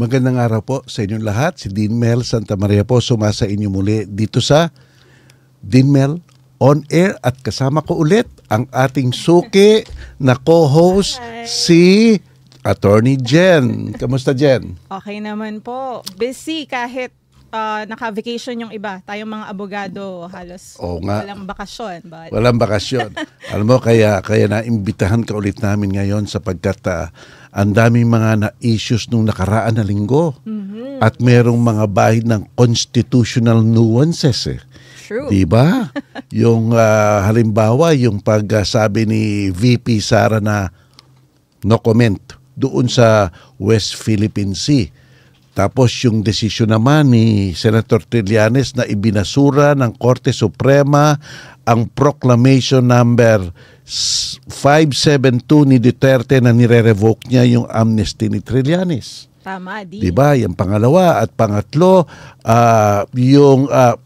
Magandang araw po sa inyong lahat. Si Dean Mel Santa Maria po sumasa inyo muli dito sa Dean Mel On Air at kasama ko ulit ang ating suki na co-host si Attorney Jen. Kamusta Jen? Okay naman po. Busy kahit uh, naka-vacation yung iba. Tayong mga abogado halos Oo nga. walang bakasyon. But... Walang bakasyon. Alam mo, kaya, kaya naimbitahan ka ulit namin ngayon sapagkat uh, ang daming mga na-issues nung nakaraan na linggo. Mm-hmm. At merong mga bahid ng constitutional nuances eh. True. 'Di ba? yung uh, halimbawa yung pagsabi ah, ni VP Sara na no comment doon sa West Philippine Sea. Tapos yung desisyon naman ni Senator Trillanes na ibinasura ng Korte Suprema ang proclamation number 572 ni Duterte na nire-revoke niya yung amnesty ni Trillanes. Tama, di. Diba? Yung pangalawa at pangatlo, uh, yung uh,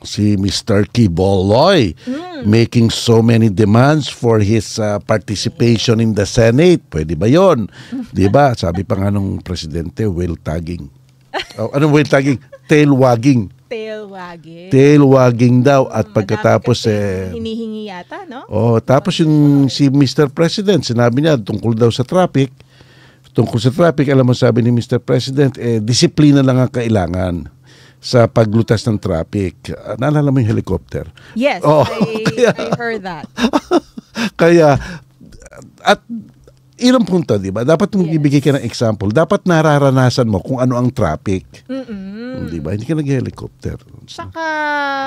si Mr. Kiboloy mm. making so many demands for his uh, participation in the Senate. Pwede ba yon? di ba? Sabi pa nga nung presidente, will tagging. Oh, anong whale tagging? Tail wagging. Tail wagging. Tail wagging daw at pagkatapos eh hinihingi yata, no? Oh, tapos yung si Mr. President, sinabi niya tungkol daw sa traffic, tungkol sa traffic, alam mo sabi ni Mr. President, eh disiplina lang ang kailangan sa paglutas ng traffic. Ah, naalala mo yung helicopter? Yes, oh, I, kaya, I heard that. kaya at yun ang punto, di ba? Dapat mong yes. ibigay ka ng example. Dapat nararanasan mo kung ano ang traffic. mm Di ba? Hindi ka nag-helicopter. Saka,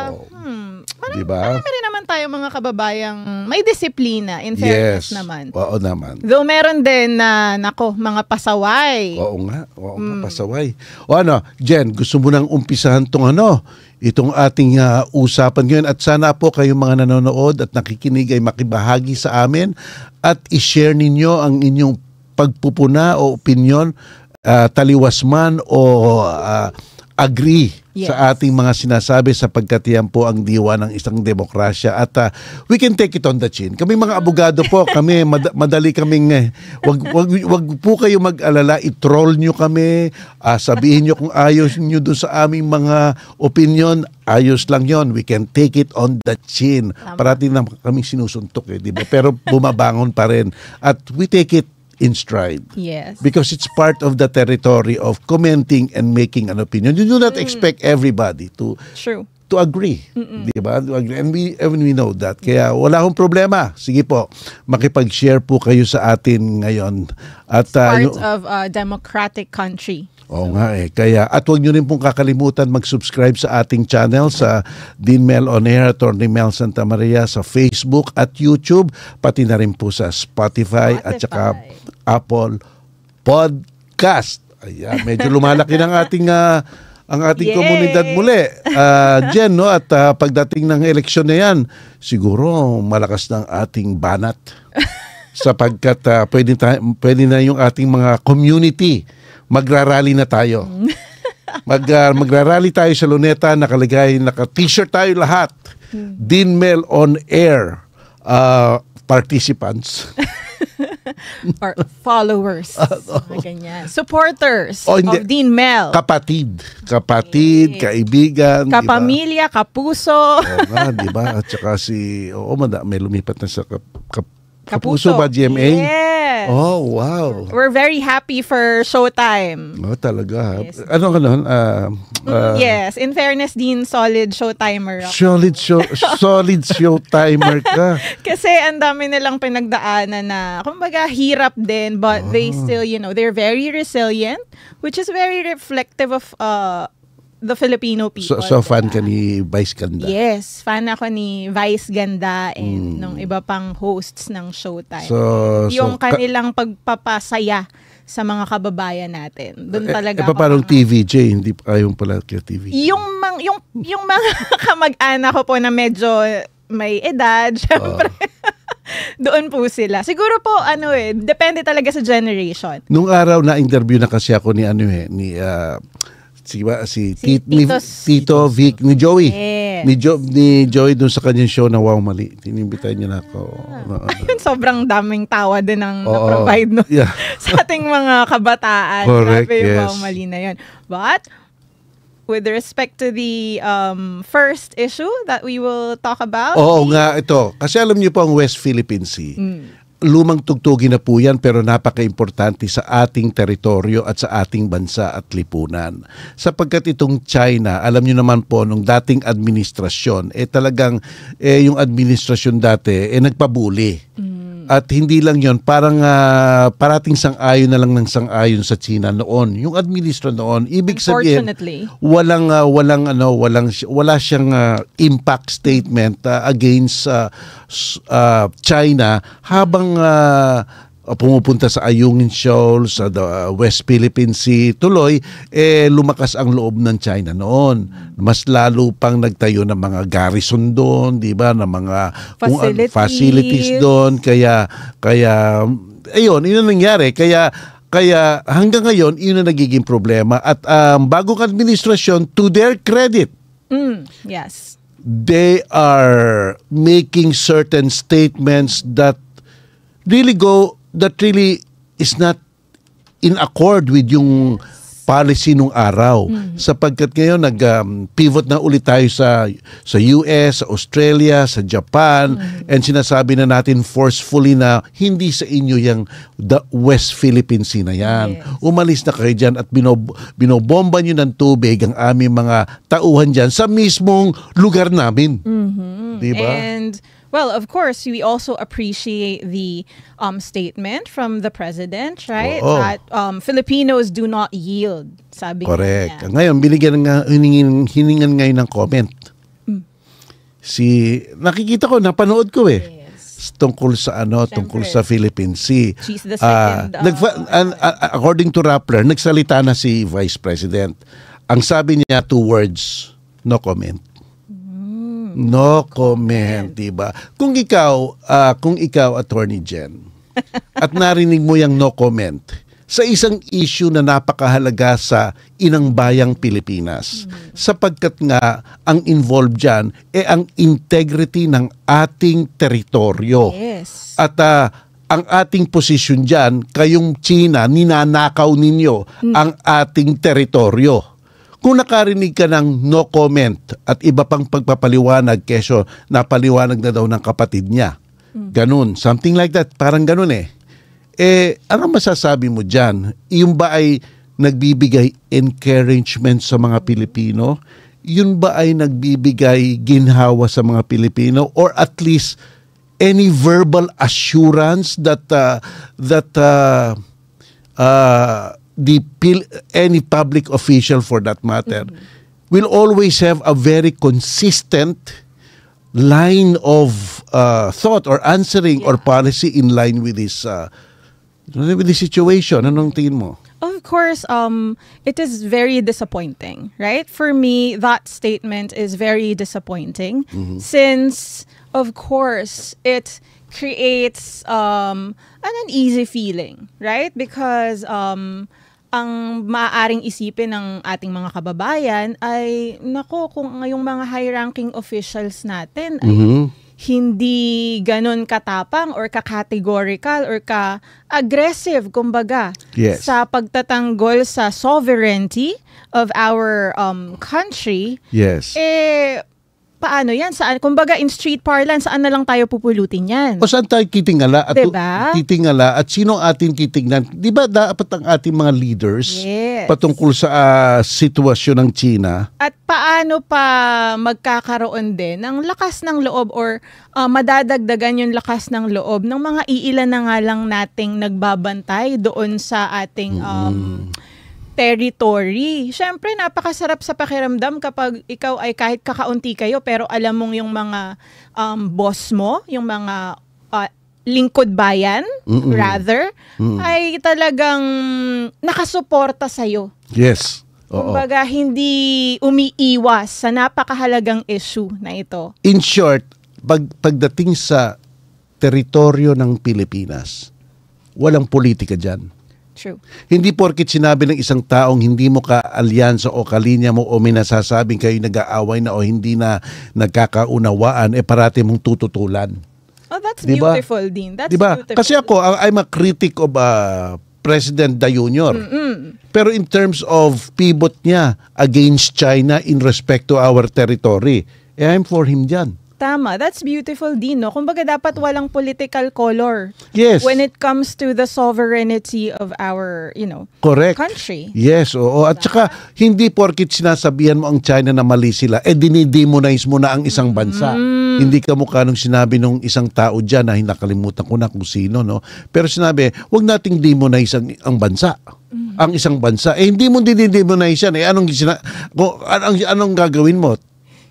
oh. hmm, parang, diba? parang meron naman tayo mga kababayang may disiplina, in fairness yes. naman. Oo naman. Though meron din na, nako, mga pasaway. Oo nga, oo mm. nga, hmm. pasaway. O ano, Jen, gusto mo nang umpisahan tong ano, itong ating uh, usapan ngayon at sana po kayong mga nanonood at nakikinig ay makibahagi sa amin at i-share ninyo ang inyong pagpupuna o opinion uh, ah, taliwas man o uh, agree yes. sa ating mga sinasabi sapagkat yan po ang diwa ng isang demokrasya at uh, we can take it on the chin. Kami mga abogado po, kami mad- madali kaming eh, wag, wag wag po kayo mag-alala, i-troll nyo kami, uh, sabihin nyo kung ayos nyo doon sa aming mga opinion, ayos lang yon We can take it on the chin. Parating na kami sinusuntok eh, di ba? Pero bumabangon pa rin. At we take it in stride. Yes. Because it's part of the territory of commenting and making an opinion. You do not mm. expect everybody to True. to agree, Mm-mm. 'di ba? And we even we know that. Kaya wala akong problema. Sige po, makipag-share po kayo sa atin ngayon. At uh, part you, of a democratic country. Oo nga eh. Kaya, at huwag nyo rin pong kakalimutan mag-subscribe sa ating channel sa Dean Mel On Air, Attorney Mel Santa Maria sa Facebook at YouTube, pati na rin po sa Spotify, Spotify. at saka Apple Podcast. Ayan, medyo lumalaki ng ating uh, ang ating Yay! komunidad muli. Uh, Jen, no? at uh, pagdating ng eleksyon na yan, siguro malakas ng ating banat. sapagkat uh, pwede, tayo, pwede na yung ating mga community magrarally na tayo. Mm. Mag, uh, magrarally tayo sa luneta, nakaligay, naka-t-shirt tayo lahat. Hmm. Mel on air uh, participants. Or followers. Uh, oh. Ganyan. Supporters oh, hindi. of Dean Mel. Kapatid. Kapatid, okay. kaibigan. Kapamilya, diba? kapuso. Oo nga, di ba? At saka si, oo, oh, may lumipat na sa kap, kap, Kapuso, Kapuso ba GMA? Yes. Oh, wow. We're very happy for Showtime. Oh, talaga. Yes. Ano ka nun? Uh, uh, yes, in fairness din, solid showtimer ako. Solid, show, solid showtimer ka. Kasi ang dami nilang pinagdaanan na, kumbaga, hirap din, but oh. they ah. still, you know, they're very resilient, which is very reflective of uh, the Filipino people. So, so fan diba? ka ni Vice Ganda? Yes, fan ako ni Vice Ganda and mm. nung iba pang hosts ng Showtime. So, yung so, kanilang ka- pagpapasaya sa mga kababayan natin. Doon eh, talaga eh, ako. Parang TVJ, hindi pa yung pala kaya TV. Yung, mang, yung, yung mga kamag-anak ko po na medyo may edad, oh. syempre. Uh. doon po sila. Siguro po ano eh, depende talaga sa generation. Nung araw na interview na kasi ako ni ano eh, ni uh, si, ba, si, si Tit, ni, Tito Vic, ni Joey. Yes. Ni, jo, ni Joey dun sa kanyang show na Wow Mali. Tinimbitan niya na ako. Ah. Ano, ano. Ayun, sobrang daming tawa din ang Oo. na-provide no? Yeah. sa ating mga kabataan. Correct, Grabe yes. Wow Mali na 'yon. But, with respect to the um, first issue that we will talk about? Oo the... nga, ito. Kasi alam niyo po ang West Philippine Sea. Mm lumang tugtugi na po yan pero napaka-importante sa ating teritoryo at sa ating bansa at lipunan. Sapagkat itong China, alam nyo naman po, nung dating administrasyon, eh talagang eh, yung administrasyon dati, eh nagpabuli. Mm at hindi lang yon parang uh, parating sang-ayon na lang ng sang-ayon sa China noon. Yung administration noon, ibig sabihin walang uh, walang ano, walang wala siyang uh, impact statement uh, against uh, uh, China habang uh, uh, pumupunta sa Ayungin Shoal, sa the, ah, West Philippine Sea, tuloy, eh, lumakas ang loob ng China noon. Mas lalo pang nagtayo ng mga garrison doon, di ba, ng mga facilities, uh, facilities doon. Kaya, kaya, ayun, yun ang nangyari. Kaya, kaya hanggang ngayon, yun ang nagiging problema. At ang um, bagong administrasyon, to their credit, mm, yes. they are making certain statements that really go that really is not in accord with yung policy nung araw mm-hmm. sapagkat ngayon nag um, pivot na ulit tayo sa sa US, sa Australia, sa Japan mm-hmm. and sinasabi na natin forcefully na hindi sa inyo yung the West Philippine Sea na yan. Yes. Umalis na kayo diyan at binob- binobomba niyo ng tubig ang aming mga tauhan diyan sa mismong lugar namin. Mm-hmm. 'Di ba? And Well, of course, we also appreciate the um, statement from the president, right? Oo. That um, Filipinos do not yield, sabi Correct. niya. Ngayon, binigyan nga, uh, hiningin, hiningan ngayon ng comment. Mm. Si, nakikita ko, napanood ko eh. Yes. tungkol sa ano, Siyempre. tungkol sa Philippine Sea. She's the ah, second. Uh, uh, uh, uh, according to Rappler, nagsalita na si Vice President. Ang sabi niya, two words, no comment. Mm. No comment, 'di ba? Kung ikaw, uh, kung ikaw attorney Jen at narinig mo yung no comment sa isang issue na napakahalaga sa inang bayang Pilipinas. Mm. Sapagkat nga ang involved diyan eh ang integrity ng ating teritoryo. Yes. At uh, ang ating posisyon diyan, kayong China ninanakaw ninyo mm. ang ating teritoryo. Kung nakarinig ka ng no comment at iba pang pagpapaliwanag keso napaliwanag na daw ng kapatid niya. Hmm. Ganun, something like that, parang ganun eh. Eh, ano masasabi mo dyan? Yung ba ay nagbibigay encouragement sa mga Pilipino? Yun ba ay nagbibigay ginhawa sa mga Pilipino? Or at least any verbal assurance that uh, that uh, uh, the any public official for that matter mm -hmm. will always have a very consistent line of uh, thought or answering yeah. or policy in line with this uh, with the situation anong tingin mo of course um, it is very disappointing right for me that statement is very disappointing mm -hmm. since of course it creates um, an uneasy feeling right because um, ang maaaring isipin ng ating mga kababayan ay, nako, kung ngayong mga high-ranking officials natin ay mm-hmm. hindi ganon katapang or ka-categorical or ka-aggressive, kumbaga, yes. sa pagtatanggol sa sovereignty of our um, country, yes. eh, paano yan? Saan? Kumbaga, in street parlance, saan na lang tayo pupulutin yan? O saan tayo kitingala? At diba? Kitingala at sino ating kitingnan? Di ba dapat ang ating mga leaders yes. patungkol sa uh, sitwasyon ng China? At paano pa magkakaroon din ng lakas ng loob or uh, madadagdagan yung lakas ng loob ng mga iilan na nga lang nating nagbabantay doon sa ating um, mm territory. Siyempre, napakasarap sa pakiramdam kapag ikaw ay kahit kakaunti kayo pero alam mong yung mga um, boss mo, yung mga uh, lingkod bayan, Mm-mm. rather, Mm-mm. ay talagang nakasuporta sa'yo. Yes. Oo. Kumbaga, hindi umiiwas sa napakahalagang issue na ito. In short, pag, pagdating sa teritoryo ng Pilipinas, walang politika dyan True. Hindi porkit sinabi ng isang taong hindi mo ka-alyansa o kalinya mo o may nasasabing kayo nag-aaway na o hindi na nagkakaunawaan, eh parati mong tututulan. Oh, that's diba? beautiful, Dean. That's diba? beautiful. Kasi ako, I'm a critic of uh, President Da Jr. Mm-mm. Pero in terms of pivot niya against China in respect to our territory, eh, I'm for him dyan. Tama. That's beautiful, din, Dino. Kumbaga, dapat walang political color yes. when it comes to the sovereignty of our, you know, Correct. country. Yes, oo. At saka, hindi porkit sinasabihan mo ang China na mali sila, eh dinidemonize mo na ang isang bansa. Mm. Hindi ka mukha nung sinabi nung isang tao dyan na nakalimutan ko na kung sino, no? Pero sinabi, wag nating demonize ang, ang bansa. Mm. Ang isang bansa. Eh, hindi mo dinidemonize yan. Eh, anong, sina- kung, anong, anong gagawin mo?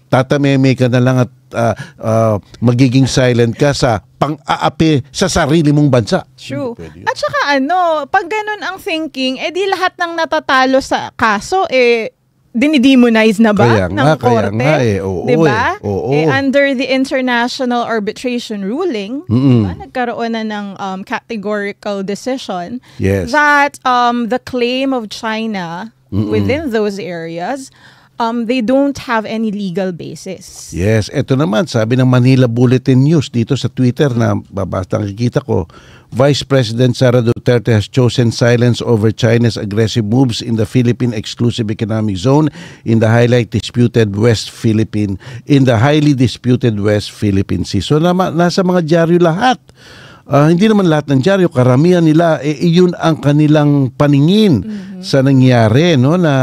tatameme ka na lang at uh, uh, magiging silent ka sa pang-aapi sa sarili mong bansa. True. At saka ano, pag ganun ang thinking, eh di lahat ng natatalo sa kaso, eh, dinidemonize na ba kaya ng nga, korte? Kaya nga eh. Oo, diba? eh. Oo. eh under the international arbitration ruling, mm -mm. Diba, nagkaroon na ng um, categorical decision yes. that um, the claim of China mm -mm. within those areas um, they don't have any legal basis. Yes, eto naman, sabi ng Manila Bulletin News dito sa Twitter na babasta nakikita ko, Vice President Sara Duterte has chosen silence over China's aggressive moves in the Philippine Exclusive Economic Zone in the highly disputed West Philippine in the highly disputed West Philippine Sea. So na, nasa mga dyaryo lahat. Uh, hindi naman lahat ng diaryo, karamihan nila, eh, yun ang kanilang paningin mm-hmm. sa nangyari, no, na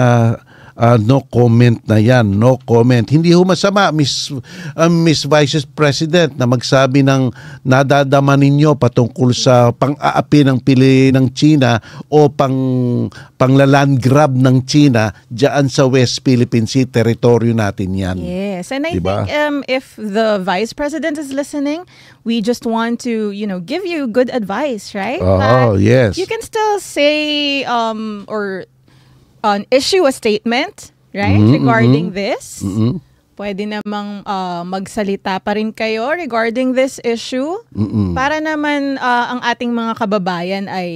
uh, no comment na yan, no comment. Hindi ho masama, Miss, uh, Miss Vice President, na magsabi ng nadadama ninyo patungkol sa pang-aapi ng pili ng China o pang, panglaland grab ng China dyan sa West Philippine Sea, teritoryo natin yan. Yes, and I diba? think um, if the Vice President is listening, we just want to, you know, give you good advice, right? Oh, uh, yes. You can still say um, or um, issue a statement, right, mm-hmm, regarding mm-hmm. this. Mm-hmm. Pwede namang uh, magsalita pa rin kayo regarding this issue mm-hmm. para naman uh, ang ating mga kababayan ay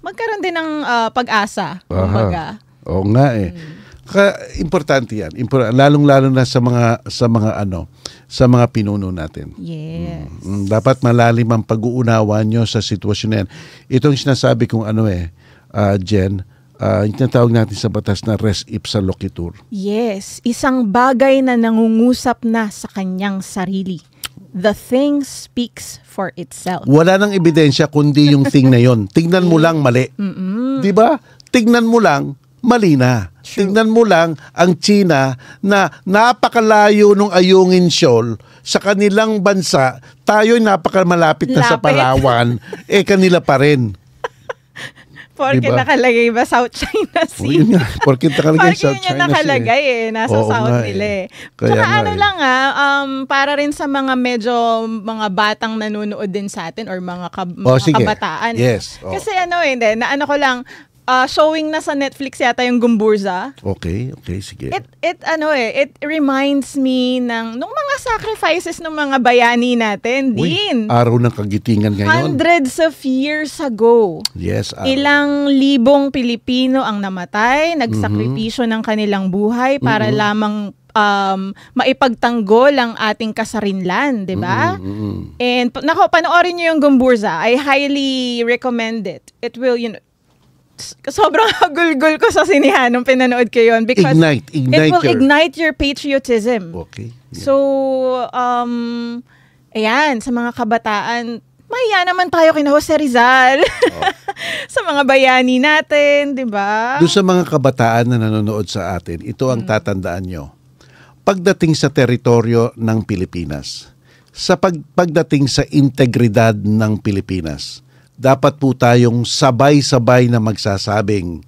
magkaroon din ng uh, pag-asa, kumbaga. O nga eh. Mm. Ka importante 'yan. Impor- lalong-lalo na sa mga sa mga ano, sa mga pinuno natin. Yes. Mm. mm dapat malalim ang pag-uunawa nyo sa sitwasyon na 'yan. Itong sinasabi kong ano eh, uh, Jen, uh, yung tinatawag natin sa batas na res ipsa loquitur. Yes, isang bagay na nangungusap na sa kanyang sarili. The thing speaks for itself. Wala nang ebidensya kundi yung thing na yon. Tingnan mo lang mali. mm 'Di ba? Tingnan mo lang mali na. True. Tingnan mo lang ang China na napakalayo nung Ayungin Shoal sa kanilang bansa, tayo napakamalapit na Lapit. sa Palawan, eh kanila pa rin. Porque diba? nakalagay ba South China oh, Sea? O, yun nga. Porque nakalagay Porque South yun China eh. nakalagay Sea. eh. Nasa Oo, South nga, nila eh. eh. Kaya Tsaka ano eh. lang ah, um, para rin sa mga medyo mga batang nanonood din sa atin or mga, kab- oh, mga sige. kabataan. Yes. Oh. Kasi ano eh, na ano ko lang, uh, showing na sa Netflix yata yung Gumburza. Okay, okay, sige. It, it, ano eh, it reminds me ng nung mga sacrifices ng mga bayani natin, Uy, din. araw ng kagitingan ngayon. Hundreds of years ago. Yes. Araw. Ilang libong Pilipino ang namatay, nagsakripisyo mm-hmm. ng kanilang buhay para mm-hmm. lamang um, maipagtanggol ang ating kasarinlan, di ba? Mm-hmm. mm-hmm. And nako, panoorin niyo yung Gumburza. I highly recommend it. It will, you know, sobrang hagulgul ko sa sinihan nung pinanood ko yun because ignite, ignite it will your... ignite your patriotism. Okay. Yeah. So, um, ayan, sa mga kabataan, mahiya naman tayo kina Jose Rizal. Oh. sa mga bayani natin, di ba? Doon sa mga kabataan na nanonood sa atin, ito ang hmm. tatandaan nyo. Pagdating sa teritoryo ng Pilipinas, sa pag- pagdating sa integridad ng Pilipinas, dapat po tayong sabay-sabay na magsasabing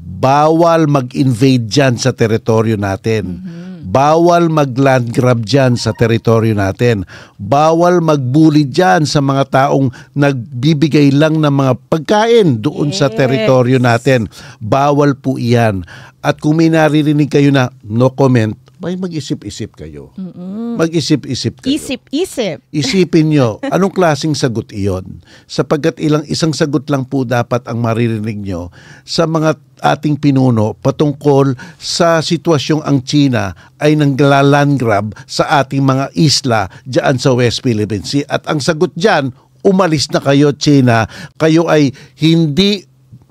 bawal mag-invade dyan sa teritoryo natin. Mm-hmm. Bawal mag-land grab dyan sa teritoryo natin. Bawal mag-bully dyan sa mga taong nagbibigay lang ng mga pagkain doon yes. sa teritoryo natin. Bawal po iyan. At kung may naririnig kayo na no comment, may mag-isip-isip kayo. Mm-mm. Mag-isip-isip kayo. Isip-isip. Isipin nyo, anong klasing sagot iyon? Sapagkat ilang isang sagot lang po dapat ang maririnig nyo sa mga ating pinuno patungkol sa sitwasyong ang China ay nanglaland grab sa ating mga isla dyan sa West Philippine Sea. At ang sagot dyan, umalis na kayo China, kayo ay hindi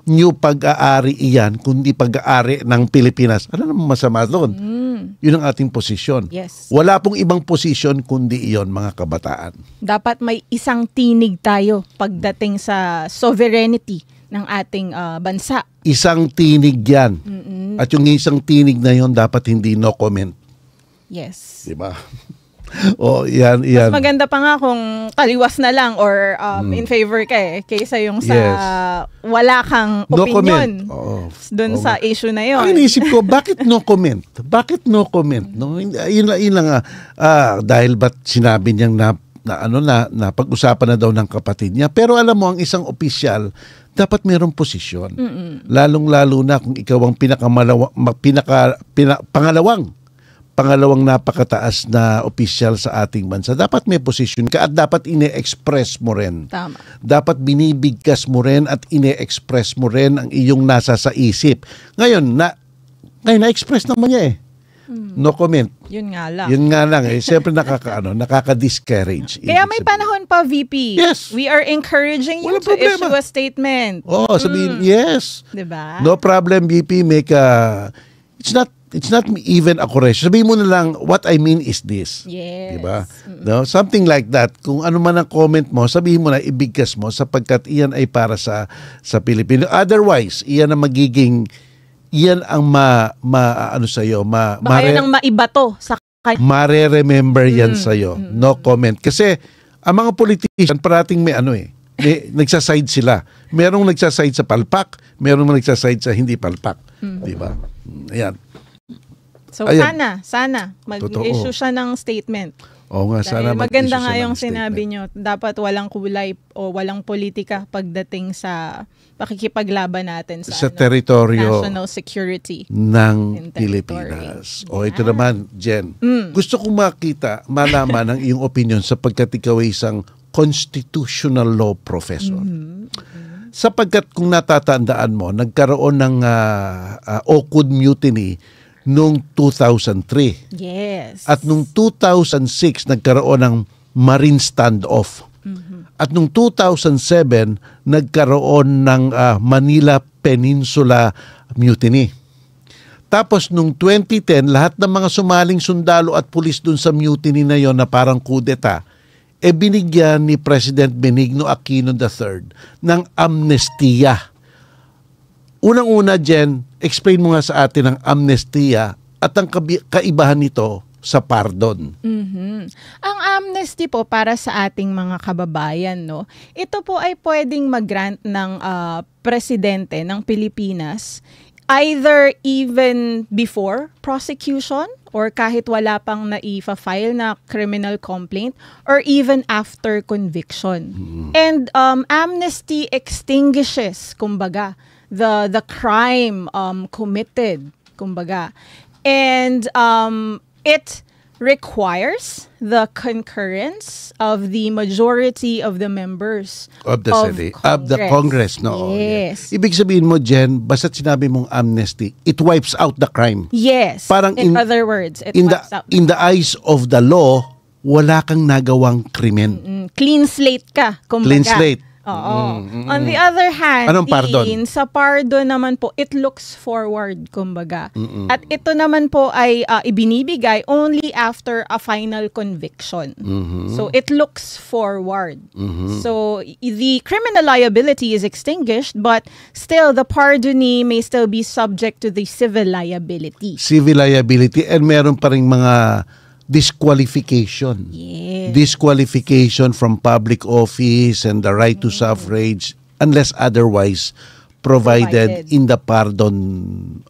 new pag-aari iyan, kundi pag-aari ng Pilipinas. Ano namang masama doon? Mm. Yun ang ating posisyon. Yes. Wala pong ibang posisyon kundi iyon, mga kabataan. Dapat may isang tinig tayo pagdating sa sovereignty ng ating uh, bansa. Isang tinig yan. Mm-mm. At yung isang tinig na yon dapat hindi no comment. Yes. Diba? oh, yan, yan. Mas maganda pa nga kung kaliwas na lang or um, mm. in favor ka eh, kaysa yung sa yes. wala kang no opinion oh, doon oh. sa issue na yon. Ang inisip ko, bakit no comment? Bakit no comment? No, yun, yun lang, ah, ah, dahil ba't sinabi niyang na na ano na, na pag-usapan na daw ng kapatid niya. Pero alam mo, ang isang opisyal, dapat mayroong posisyon. Lalong-lalo na kung ikaw ang pinakamalawang, pinaka, pina, pangalawang pangalawang napakataas na official sa ating bansa, dapat may position ka at dapat ine-express mo rin. Tama. Dapat binibigkas mo rin at ine-express mo rin ang iyong nasa sa isip. Ngayon, na, ngayon na-express naman niya eh. Hmm. No comment. Yun nga lang. Yun nga lang eh. Siyempre nakakaano, nakaka-discourage. Kaya may panahon pa, VP. Yes. We are encouraging you Walang to problema. issue a statement. Oh, sabihin, mm. yes. Diba? No problem, VP. Make a... It's not it's not even a correction. Sabihin mo na lang, what I mean is this. Yes. Diba? No? Something like that. Kung ano man ang comment mo, sabihin mo na, ibigkas mo sapagkat iyan ay para sa sa Pilipino. Otherwise, iyan ang magiging, iyan ang ma, ma ano sa'yo, ma, Baka mare, yan ang maiba to sa Mare-remember yan mm. sa'yo. Mm, no mm. comment. Kasi, ang mga politician, parating may ano eh, may, nagsaside sila. Merong nagsaside sa palpak, merong nagsaside sa hindi palpak. Mm. Diba? Ayan. So Ayan. sana, sana mag-issue siya ng statement. Oo nga, Dahil sana maganda nga yung sinabi nyo. Dapat walang kulay o walang politika pagdating sa pakikipaglaban natin sa, sa ano, teritoryo national security ng Pilipinas. O ito naman, Jen. Mm. Gusto kong makita, malaman ang iyong opinion sapagkat ikaw ay isang constitutional law professor. Mm-hmm sapagkat kung natatandaan mo, nagkaroon ng uh, uh, awkward mutiny noong 2003. Yes. At noong 2006, nagkaroon ng Marine Standoff. Mm-hmm. At noong 2007, nagkaroon ng uh, Manila Peninsula Mutiny. Tapos noong 2010, lahat ng mga sumaling sundalo at pulis dun sa mutiny na yon na parang kudeta, e binigyan ni President Benigno Aquino III ng amnestiya Unang-una, Jen, explain mo nga sa atin ang amnestia at ang kaibahan nito sa pardon. Mm-hmm. Ang amnesty po para sa ating mga kababayan, no, ito po ay pwedeng mag-grant ng uh, presidente ng Pilipinas either even before prosecution or kahit wala pang naifa-file na criminal complaint or even after conviction. Mm-hmm. And um, amnesty extinguishes, kumbaga, the the crime um, committed, kumbaga. And um, it requires the concurrence of the majority of the members of the of, Congress. of the Congress no oh, yes yeah. ibig sabihin mo Jen basta sinabi mong amnesty it wipes out the crime yes parang in, in other words it in wipes the out. in the eyes of the law wala kang nagawang krimen mm-hmm. clean slate ka kumbaga clean slate Oo. Mm-hmm. On mm. the other hand, Anong pardon? Ian, sa pardon naman po, it looks forward, kumbaga. Mm-hmm. At ito naman po ay uh, ibinibigay only after a final conviction. Mm-hmm. So, it looks forward. Mm-hmm. So, the criminal liability is extinguished, but still, the pardonee may still be subject to the civil liability. Civil liability. And meron pa rin mga disqualification. Yes. Disqualification from public office and the right to mm. suffrage unless otherwise provided, provided. in the pardon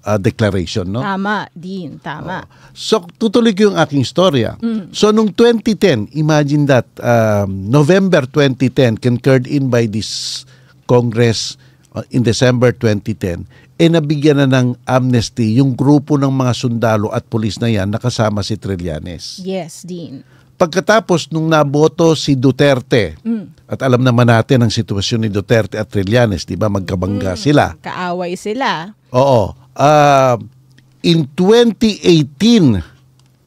uh, declaration, no? Tama, din, tama. Oh. So tutuloy ko yung aking storya. Mm. So nung 2010, imagine that um, November 2010 concurred in by this Congress uh, in December 2010 e eh, nabigyan na ng amnesty yung grupo ng mga sundalo at pulis na yan nakasama si Trillanes. Yes, Dean. Pagkatapos nung naboto si Duterte, mm. at alam naman natin ang sitwasyon ni Duterte at Trillanes, di ba magkabangga mm. sila. Kaaway sila. Oo. Uh, in 2018,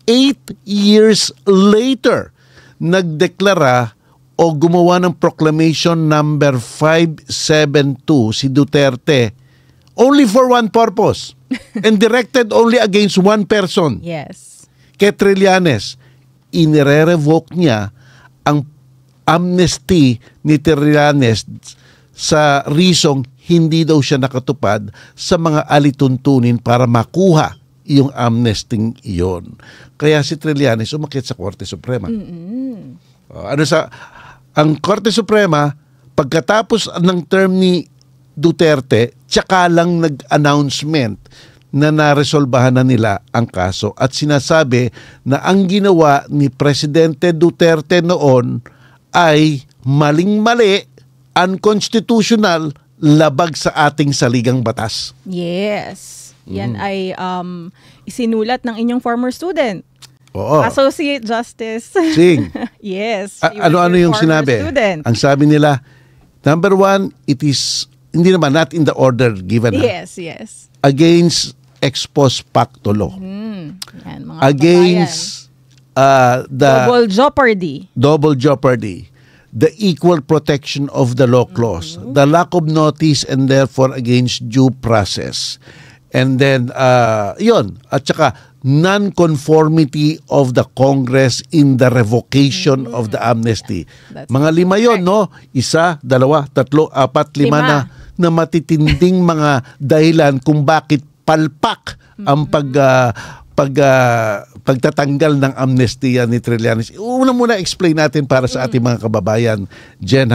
eight years later, nagdeklara o gumawa ng proclamation number 572 si Duterte only for one purpose and directed only against one person. Yes. Kay Trillanes, inire-revoke niya ang amnesty ni Trillanes sa risong hindi daw siya nakatupad sa mga alituntunin para makuha yung amnesting iyon. Kaya si Trillanes umakit sa Korte Suprema. Mm-hmm. ano sa ang Korte Suprema pagkatapos ng term ni Duterte, tsaka lang nag-announcement na naresolbahan na nila ang kaso at sinasabi na ang ginawa ni Presidente Duterte noon ay maling-mali, unconstitutional, labag sa ating saligang batas. Yes. Yan mm. ay um, isinulat ng inyong former student. Oo. Associate Justice. Sing. yes. Ano-ano yung sinabi? Student. Ang sabi nila, number one, it is hindi naman, not in the order given. Yes, ha? yes. Against ex post facto law. Mm, yan, mga against uh, the... Double jeopardy. Double jeopardy. The equal protection of the law clause. Mm -hmm. The lack of notice and therefore against due process. And then, uh, yun. At saka, non-conformity of the Congress in the revocation mm -hmm. of the mm-hmm. amnesty. Yeah, Mga lima yon, no? Isa, dalawa, tatlo, apat, lima, lima. na na matitinding mga dahilan kung bakit palpak ang pag uh, pag uh, pagtatanggal ng amnestiya ni Trillanes. Una muna explain natin para sa ating mga kababayan, Jen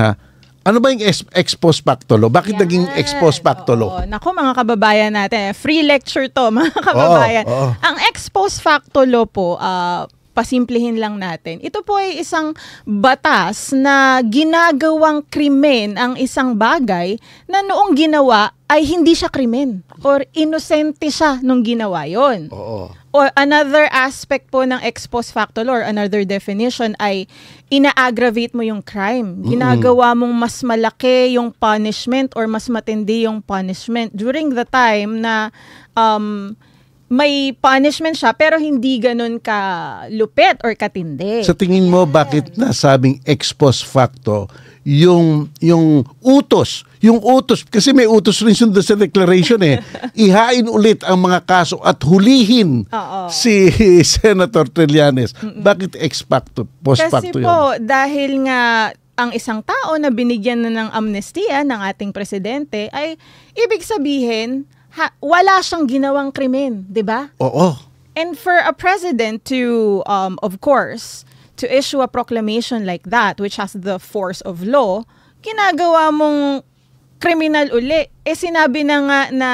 Ano ba yung ex expose facto law? Bakit Yan. naging expose facto law? Oo. Naku mga kababayan natin, free lecture to mga kababayan. Oo, oo. Ang expose facto law po, uh, pasimplihin lang natin. Ito po ay isang batas na ginagawang krimen ang isang bagay na noong ginawa ay hindi siya krimen or inosente siya nung ginawa yon. Oo. Or another aspect po ng ex post facto law or another definition ay ina-aggravate mo yung crime. Ginagawa mong mas malaki yung punishment or mas matindi yung punishment during the time na um, may punishment siya pero hindi ganun ka lupit or katindi. Sa tingin mo bakit nasabing ex post facto yung yung utos, yung utos kasi may utos rin yun sa declaration eh. Ihain ulit ang mga kaso at hulihin Oo. si Senator Trillanes. Mm-mm. Bakit ex facto post facto Kasi po dahil nga ang isang tao na binigyan na ng amnestia ng ating presidente ay ibig sabihin ha, wala siyang ginawang krimen, 'di ba? Oo. And for a president to um of course to issue a proclamation like that which has the force of law, ginagawa mong kriminal uli. Eh sinabi na nga na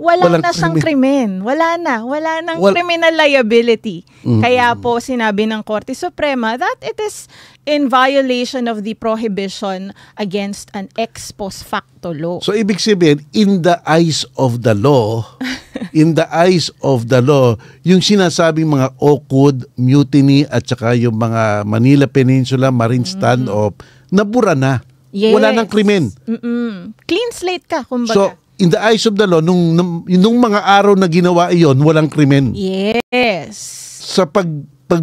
wala Walang na siyang krimen. krimen. Wala na. Wala nang Wal- criminal liability. Mm-hmm. Kaya po sinabi ng Korte Suprema that it is in violation of the prohibition against an ex post facto law. So ibig sabihin, in the eyes of the law, in the eyes of the law, yung sinasabing mga OCUD, mutiny at saka yung mga Manila Peninsula Marine Standoff, mm-hmm. nabura na. Yes. Wala nang krimen. Mm-mm. Clean slate ka, kumbaga. So, in the eyes of the law, nung, nung, nung mga araw na ginawa iyon, walang krimen. Yes. Sa pag, pag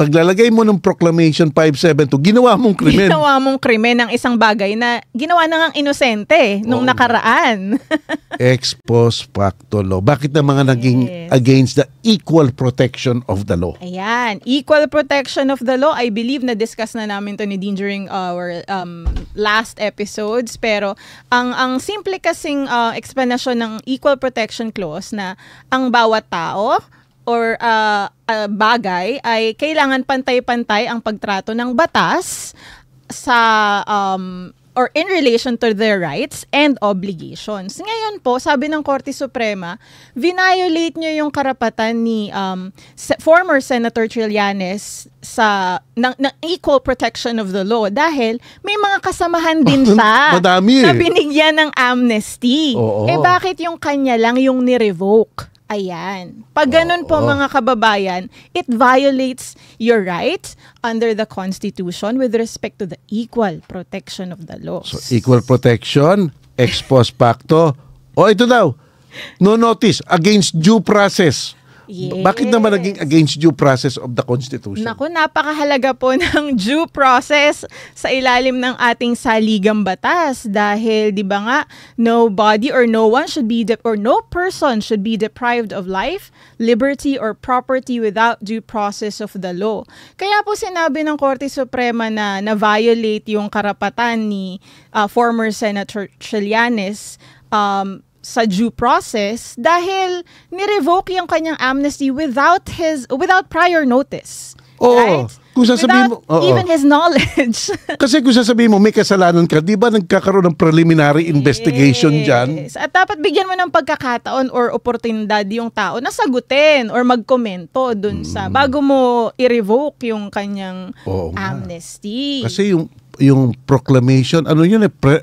paglalagay mo ng Proclamation 572, ginawa mong krimen. Ginawa mong krimen ng isang bagay na ginawa na ngang inosente nung oh. nakaraan. Ex post facto law. Bakit na mga naging yes. against the equal protection of the law? Ayan. Equal protection of the law, I believe na discuss na namin to ni Dean during our um, last episodes. Pero ang, ang simple kasing uh, explanation ng equal protection clause na ang bawat tao, or uh, uh, bagay ay kailangan pantay-pantay ang pagtrato ng batas sa um, or in relation to their rights and obligations. Ngayon po, sabi ng Korte Suprema, vinayolate niyo yung karapatan ni um, se- former Senator Trillanes sa ng, ng equal protection of the law dahil may mga kasamahan din siya Madami. na eh. binigyan ng amnesty. Oo. Eh bakit yung kanya lang yung ni-revoke? Ayan. Pag ganun po oh. mga kababayan, it violates your rights under the Constitution with respect to the equal protection of the laws. So equal protection, ex post facto, o oh, ito daw, no notice against due process. Yes. Bakit naman naging against due process of the Constitution? Naku, napakahalaga po ng due process sa ilalim ng ating saligang batas dahil 'di ba nga nobody or no one should be or no person should be deprived of life, liberty or property without due process of the law. Kaya po sinabi ng Korte Suprema na na-violate yung karapatan ni uh, former Senator Chilianes um, sa due process dahil ni-revoke yung kanyang amnesty without his without prior notice. Oo. Right? Kung sasabihin Without mo, oh, even his knowledge. kasi kung sasabihin mo may kasalanan ka, 'di ba nagkakaroon ng preliminary investigation yes. diyan? At dapat bigyan mo ng pagkakataon or oportunidad yung tao na sagutin or magkomento dun sa hmm. bago mo i-revoke yung kanyang Oo, amnesty. Nga. Kasi yung yung proclamation, ano yun eh pre,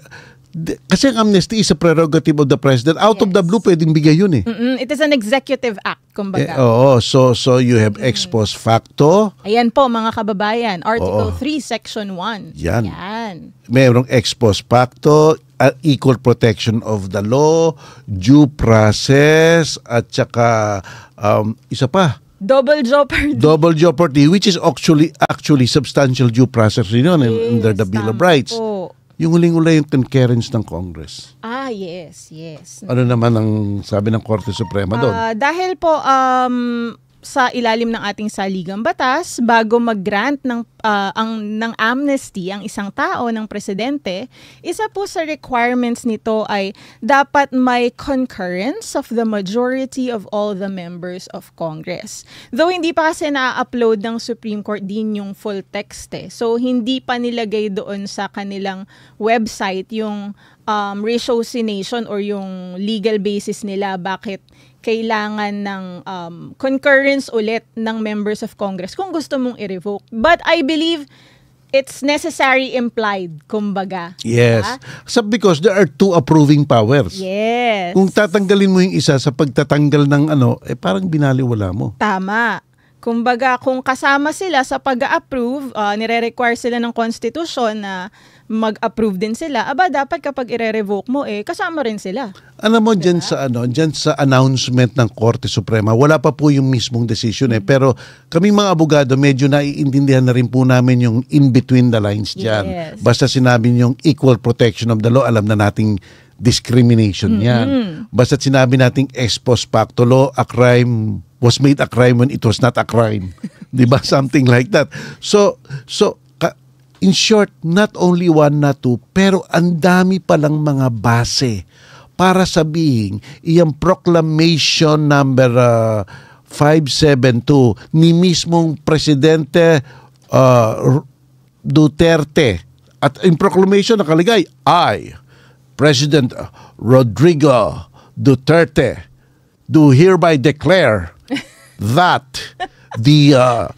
kasi ang amnesty is a prerogative of the president. Out yes. of the blue, pwedeng bigay yun eh. Mm-mm, it is an executive act, kumbaga. Eh, oo, so, so you have ex post facto. Ayan po mga kababayan, Article oo. 3, Section 1. Yan. Yan. Merong ex post facto, uh, equal protection of the law, due process, at saka um, isa pa, Double jeopardy. Double jeopardy, which is actually actually substantial due process rin yun yes, under the Bill of Rights. Po yung uling-uli yung concurrence ng Congress. Ah, yes, yes. Ano naman ang sabi ng Korte Suprema doon? Uh, dahil po, um, sa ilalim ng ating saligang batas bago mag-grant ng uh, ang ng amnesty ang isang tao ng presidente, isa po sa requirements nito ay dapat may concurrence of the majority of all the members of Congress. Though hindi pa kasi na-upload ng Supreme Court din yung full text eh. So hindi pa nilagay doon sa kanilang website yung um, ratiocination or yung legal basis nila bakit kailangan ng um, concurrence ulit ng members of Congress kung gusto mong i-revoke. But I believe it's necessary implied, kumbaga. Yes. Diba? So because there are two approving powers. Yes. Kung tatanggalin mo yung isa sa pagtatanggal ng ano, eh parang binaliwala mo. Tama. Kumbaga, kung kasama sila sa pag-approve, uh, ah, nire-require sila ng constitution na uh, mag-approve din sila, aba dapat kapag ire-revoke mo eh, kasama rin sila. Alam mo diba? diyan sa ano, diyan sa announcement ng Korte Suprema, wala pa po yung mismong decision eh, mm-hmm. pero kami mga abogado medyo naiintindihan na rin po namin yung in between the lines diyan. Yes. Basta sinabi yung equal protection of the law, alam na nating discrimination mm-hmm. yan. Basta sinabi nating ex post facto law, a crime was made a crime when it was not a crime. 'Di ba? Something like that. So so In short, not only one na two, pero ang dami palang mga base para sabihin iyang proclamation number uh, 572 ni mismong Presidente uh, Duterte. At in proclamation nakaligay, I, President Rodrigo Duterte, do hereby declare that the uh,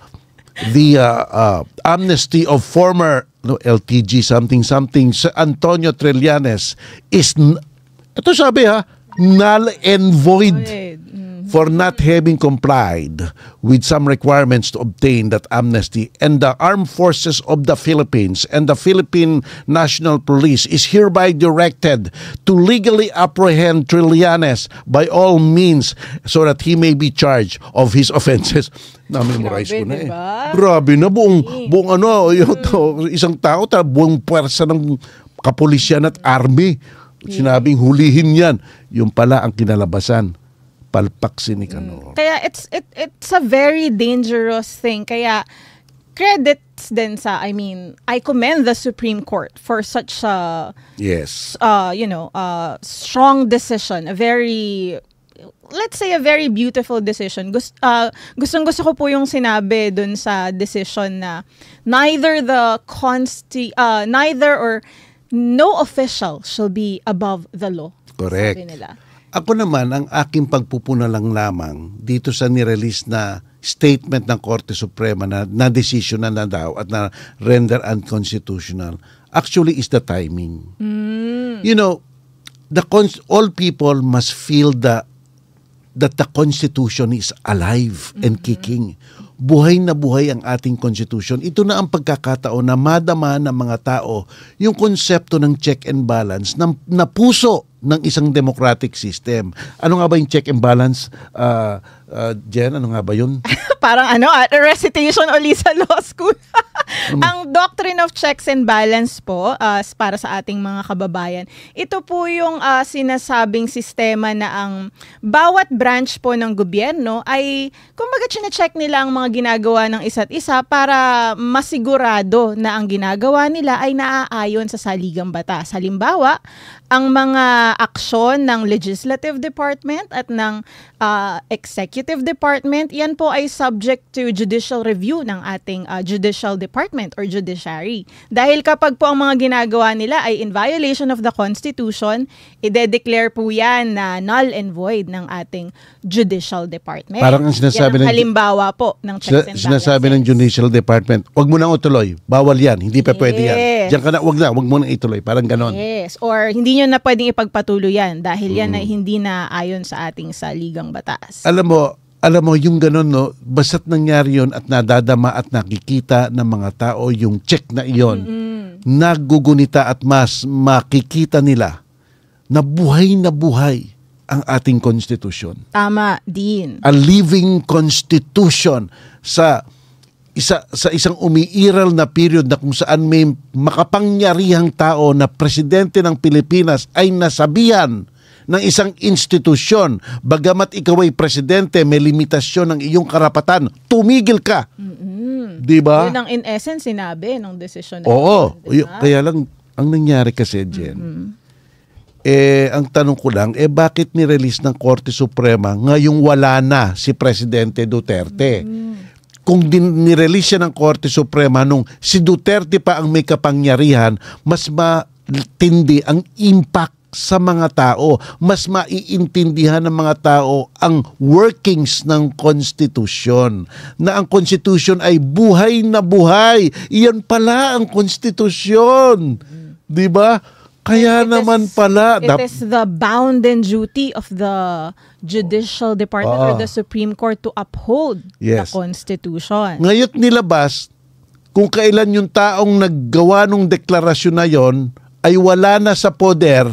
the uh, uh, amnesty of former no, LTG something something sa Antonio Trillanes is ito sabi ha null and void. void for not having complied with some requirements to obtain that amnesty and the armed forces of the Philippines and the Philippine National Police is hereby directed to legally apprehend Trillanes by all means so that he may be charged of his offenses. Na-memorize ko na eh. Diba? Grabe na buong, buong ano, mm. yung, isang tao, ta, buong pwersa ng kapulisyan at army. Sinabing hulihin yan. Yung pala ang kinalabasan palpak si Nicanor. Mm. Kaya it's it it's a very dangerous thing. Kaya credits din sa I mean, I commend the Supreme Court for such a yes. uh you know, uh strong decision, a very let's say a very beautiful decision. Gust, uh, gustong gusto ko po yung sinabi dun sa decision na neither the consti uh, neither or no official shall be above the law. Correct. Sabi nila. Ako naman, ang aking pagpupuna lang lamang dito sa nirelease na statement ng Korte Suprema na na-decision na na daw at na render unconstitutional actually is the timing. Mm. You know, the cons- all people must feel the that the Constitution is alive mm-hmm. and kicking. Buhay na buhay ang ating Constitution. Ito na ang pagkakataon na madama ng mga tao yung konsepto ng check and balance na, na puso ng isang democratic system. Ano nga ba yung check and balance uh, Uh, Jen, ano nga ba yun? Parang ano, at ah, recitation uli sa law school. Hmm. ang doctrine of checks and balance po uh, para sa ating mga kababayan, ito po yung uh, sinasabing sistema na ang bawat branch po ng gobyerno ay kumbaga chine-check nila ang mga ginagawa ng isa't isa para masigurado na ang ginagawa nila ay naaayon sa saligang batas. Halimbawa, ang mga aksyon ng legislative department at ng uh, executive Executive Department, yan po ay subject to judicial review ng ating uh, Judicial Department or Judiciary. Dahil kapag po ang mga ginagawa nila ay in violation of the Constitution, ide-declare po yan na null and void ng ating Judicial Department. Parang ang sinasabi yan ang halimbawa po ng checks and Sinasabi ng Judicial Department, wag mo nang utuloy, bawal yan, hindi pa yes. pwede yan. Diyan ka na, wag na, wag mo nang ituloy, parang ganon. Yes, or hindi nyo na pwedeng ipagpatuloy yan dahil yan mm. ay hindi na ayon sa ating sa ligang batas. Alam mo, alam mo, yung ganun, no, basta't nangyari yon at nadadama at nakikita ng mga tao yung check na iyon, mm-hmm. nagugunita at mas makikita nila na buhay na buhay ang ating konstitusyon. Tama, din. A living constitution sa isa sa isang umiiral na period na kung saan may makapangyarihang tao na presidente ng Pilipinas ay nasabihan ng isang institusyon. Bagamat ikaw ay presidente, may limitasyon ng iyong karapatan. Tumigil ka. Mm-hmm. 'Di ba? 'Yun ang in essence sinabi ng desisyon na Oo. Yun, diba? Kaya lang ang nangyari kasi Jen. Mm-hmm. Eh ang tanong ko lang, eh bakit ni-release ng Korte Suprema ngayong wala na si Presidente Duterte? Mm-hmm kung din nirelease siya ng Korte Suprema nung si Duterte pa ang may kapangyarihan, mas matindi ang impact sa mga tao. Mas maiintindihan ng mga tao ang workings ng konstitusyon. Na ang konstitusyon ay buhay na buhay. Iyan pala ang konstitusyon. 'Di ba? Kaya it naman is, pala it is the bounden duty of the judicial department uh, or ah. the Supreme Court to uphold yes. the constitution. Ngayot nilabas kung kailan yung taong naggawa ng deklarasyon na yon ay wala na sa poder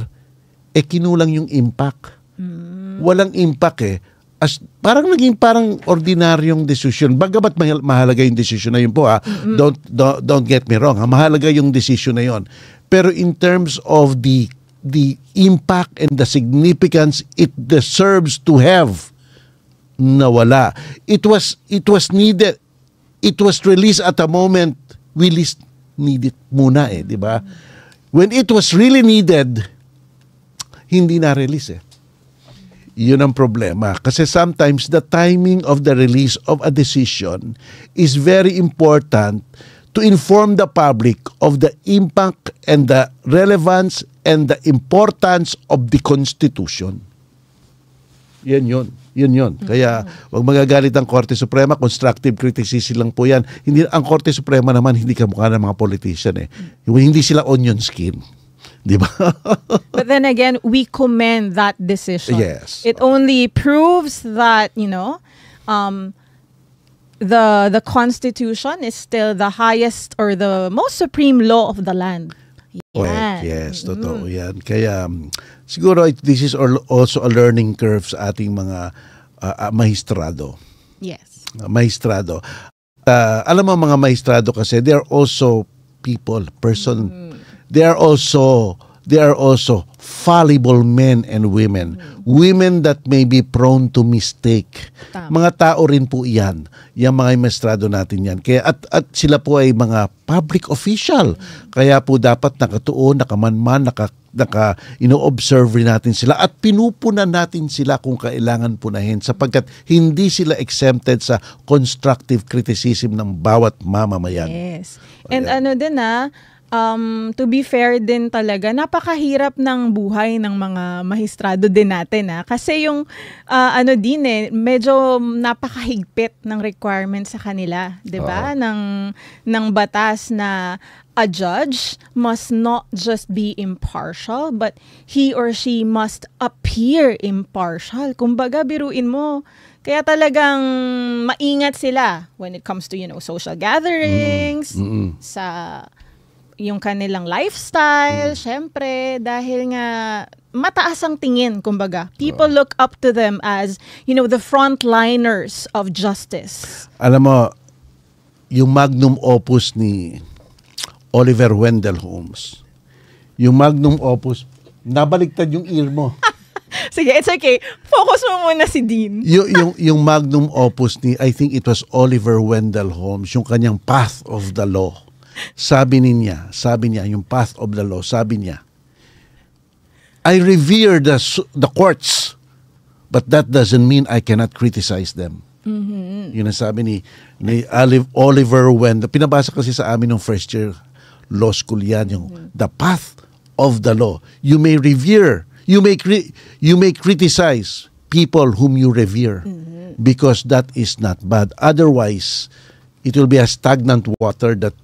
eh kinulang yung impact. Hmm. Walang impact eh. As, parang naging parang ordinaryong decision. Bagamat mahalaga yung decision na yun po ha. Don't, don't, don't get me wrong ha. Mahalaga yung decision na yun. Pero in terms of the the impact and the significance it deserves to have nawala it was it was needed it was released at a moment we least need it muna eh di ba mm. when it was really needed hindi na-release eh. Yun ang problema. Kasi sometimes the timing of the release of a decision is very important to inform the public of the impact and the relevance and the importance of the Constitution. Yan yun. Yun yun. Mm-hmm. Kaya wag magagalit ang Korte Suprema, constructive criticism lang po yan. Hindi, ang Korte Suprema naman hindi kamukha ng mga politician eh. Mm. Hindi sila onion skin. Di ba? But then again, we commend that decision. Yes. It only proves that, you know, um, the the constitution is still the highest or the most supreme law of the land. Correct, yes, totoo mm. yan. Kaya um, siguro this is also a learning curve sa ating mga uh, uh, Yes. Uh, ah, maestrado. Uh, alam mo mga maestrado kasi they are also people, person. Mm they are also they are also fallible men and women. Mm. Women that may be prone to mistake. Tama. Mga tao rin po iyan. Yung mga maestrado natin yan. Kaya at, at sila po ay mga public official. Mm. Kaya po dapat nakatuon, nakamanman, naka, naka ino-observe rin natin sila at pinupunan natin sila kung kailangan punahin sapagkat hindi sila exempted sa constructive criticism ng bawat mamamayan. Yes. And ano din ah, um, to be fair din talaga, napakahirap ng buhay ng mga mahistrado din natin. Ha? Ah. Kasi yung uh, ano din eh, medyo napakahigpit ng requirement sa kanila, 'di ba? Oh. Ng ng batas na a judge must not just be impartial, but he or she must appear impartial. Kumbaga biruin mo, kaya talagang maingat sila when it comes to you know social gatherings mm. mm. sa yung kanilang lifestyle, mm. syempre, dahil nga mataas ang tingin, kumbaga. People oh. look up to them as, you know, the frontliners of justice. Alam mo, yung magnum opus ni Oliver Wendell Holmes, yung magnum opus, nabaliktad yung ear mo. Sige, it's okay. Focus mo muna si Dean. yung, yung, yung magnum opus ni, I think it was Oliver Wendell Holmes, yung kanyang Path of the Law sabi niya, sabi niya, yung path of the law, sabi niya, I revere the, the courts, but that doesn't mean I cannot criticize them. Mm-hmm. Yun ang sabi ni, ni Oliver when, pinabasa kasi sa amin ng first year law school yan, yung mm-hmm. the path of the law. You may revere, you may, cri- you may criticize people whom you revere mm-hmm. because that is not bad. Otherwise, it will be a stagnant water that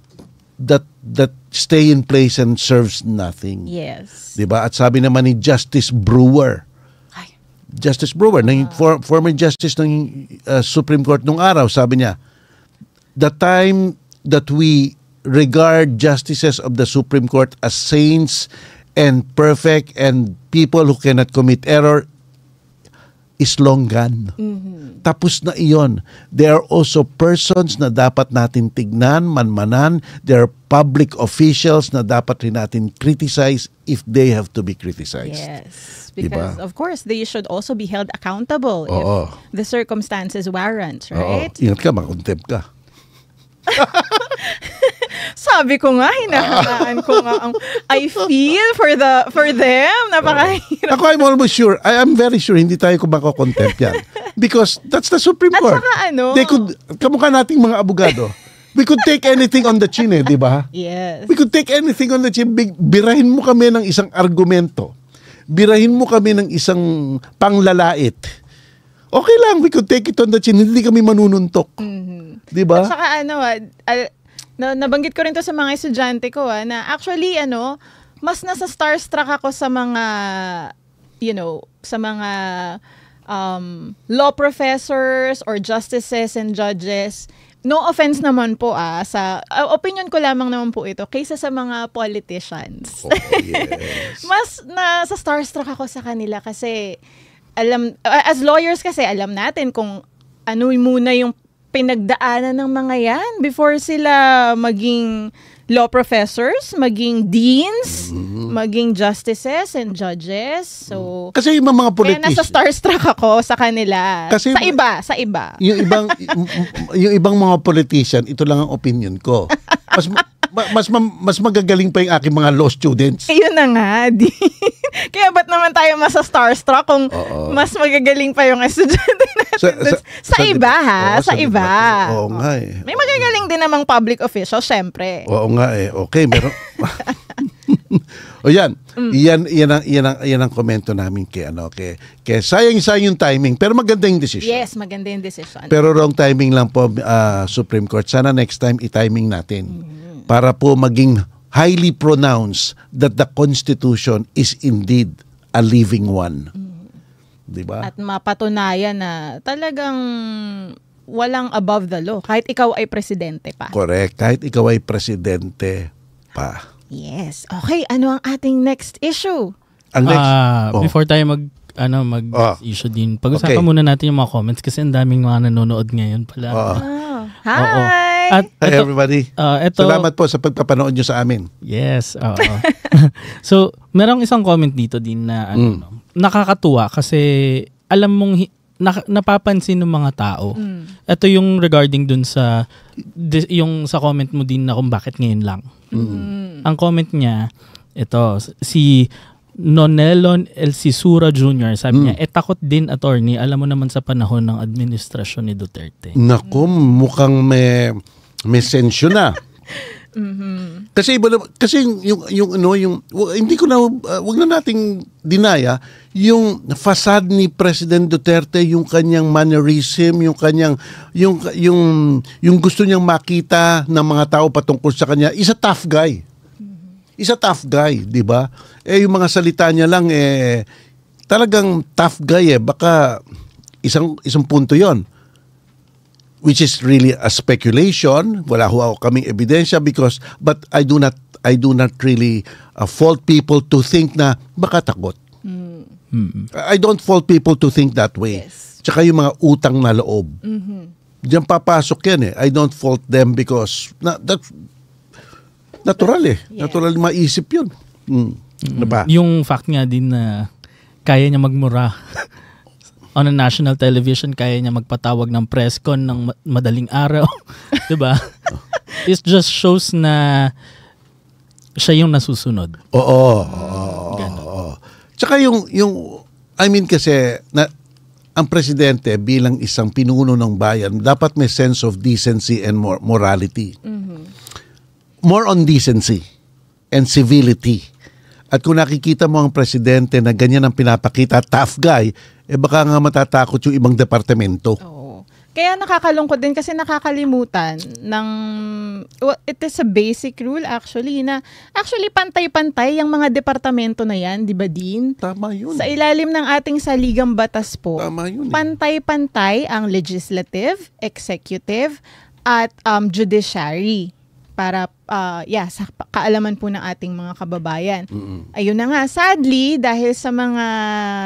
that that stay in place and serves nothing. Yes. 'Di ba? At sabi naman ni Justice Brewer. Ay. Justice Brewer, uh, ng ah. for, former justice ng uh, Supreme Court nung araw, sabi niya, the time that we regard justices of the Supreme Court as saints and perfect and people who cannot commit error is long gone. Mm-hmm. Tapos na iyon. There are also persons na dapat natin tignan, manmanan. There are public officials na dapat rin natin criticize if they have to be criticized. Yes. Diba? Because, diba? of course, they should also be held accountable Oo. if the circumstances warrant, right? Oo. Ingat ka, makontempt ka. Sabi ko nga, hinahangaan ko nga ang, I feel for the for them. Napakahirap. Ako, I'm almost sure. I am very sure hindi tayo kumakokontempt yan. Because that's the Supreme Court. At saka ano? They could, kamukha nating mga abogado. We could take anything on the chin eh, di ba? Yes. We could take anything on the chin. Birahin mo kami ng isang argumento. Birahin mo kami ng isang panglalait. Okay lang, we could take it on the chin. Hindi kami manununtok. Mm-hmm. Di ba? At saka ano, uh, na, nabanggit ko rin to sa mga estudyante ko ah, na actually ano, mas nasa starstruck ako sa mga you know, sa mga um, law professors or justices and judges. No offense naman po ah, sa uh, opinion ko lamang naman po ito kaysa sa mga politicians. Oh, yes. Mas na sa starstruck ako sa kanila kasi alam as lawyers kasi alam natin kung ano muna yung pinagdaanan ng mga yan before sila maging law professors, maging deans, mm-hmm. maging justices and judges. So Kasi yung mga politicians. Kaya nasa starstruck ako sa kanila. Kasi sa iba, sa iba. Yung ibang yung ibang mga politician, ito lang ang opinion ko. Mas mas, mas magagaling pa yung aking mga law students. Eh, yun na nga, di. Kaya ba't naman tayo masa starstruck kung Oo. mas magagaling pa yung estudyante natin? Sa, sa, sa, sa iba ha, oo, sa, sa iba. iba. Oo nga eh. May magagaling din namang public official, syempre. Oo nga eh. Okay, meron. o yan, mm. yan, yan, ang, yan, ang, yan ang komento namin kay, ano, kay, kay sayang-sayang yung timing, pero maganda yung decision. Yes, maganda yung decision. Pero wrong timing lang po, uh, Supreme Court. Sana next time, i-timing natin. Mm para po maging highly pronounced that the Constitution is indeed a living one. Diba? At mapatunayan na talagang walang above the law. Kahit ikaw ay presidente pa. Correct. Kahit ikaw ay presidente pa. Yes. Okay, ano ang ating next issue? Ang next, uh, oh. Before tayo mag ano mag oh. issue din. Pag-usapan okay. muna natin yung mga comments kasi ang daming mga nanonood ngayon pala. Oh. oh. Hi. Oo. At Hi, ito, everybody. Uh, ito, Salamat po sa pagpapanood nyo sa amin. Yes. Oo. so, merong isang comment dito din na ano, mm. nakakatuwa kasi alam mong na, napapansin ng mga tao. Mm. Ito yung regarding dun sa di, yung sa comment mo din na kung bakit ngayon lang. Mm. Ang comment niya, ito si Nonelon El Sisura Jr. Sabi mm. niya, e takot din attorney, alam mo naman sa panahon ng administrasyon ni Duterte. Naku, mukhang may, may sensyo na. mm-hmm. Kasi iba kasi yung yung ano yung hindi ko na uh, wag na nating dinaya ah, yung facade ni President Duterte, yung kanyang mannerism, yung kanyang yung yung yung gusto niyang makita ng mga tao patungkol sa kanya, isa tough guy is a tough guy, di ba? Eh, yung mga salita niya lang, eh, talagang tough guy eh. Baka isang, isang punto yon which is really a speculation. Wala ho ako kaming ebidensya because, but I do not, I do not really uh, fault people to think na baka takot. Mm. I don't fault people to think that way. Yes. Tsaka yung mga utang na loob. Mm-hmm. Diyan papasok yan eh. I don't fault them because na, that, Natural eh. Yeah. Natural maisip yun. Mm. Mm. Diba? Yung fact nga din na kaya niya magmura on a national television, kaya niya magpatawag ng press con ng madaling araw. diba? It just shows na siya yung nasusunod. Oo. oo, Ganun. Tsaka yung, yung, I mean kasi, na, ang presidente bilang isang pinuno ng bayan, dapat may sense of decency and morality. Mm-hmm more on decency and civility. At kung nakikita mo ang presidente na ganyan ang pinapakita, tough guy, eh baka nga matatakot yung ibang departamento. Oo. Kaya nakakalungkot din kasi nakakalimutan ng well, it is a basic rule actually na actually pantay-pantay yung mga departamento na yan, di ba din? Tama yun. Sa ilalim ng ating saligang batas po, Tama yun, eh. pantay-pantay ang legislative, executive, at um, judiciary para uh, yeah, sa kaalaman po ng ating mga kababayan. Mm-hmm. Ayun na nga, sadly, dahil sa mga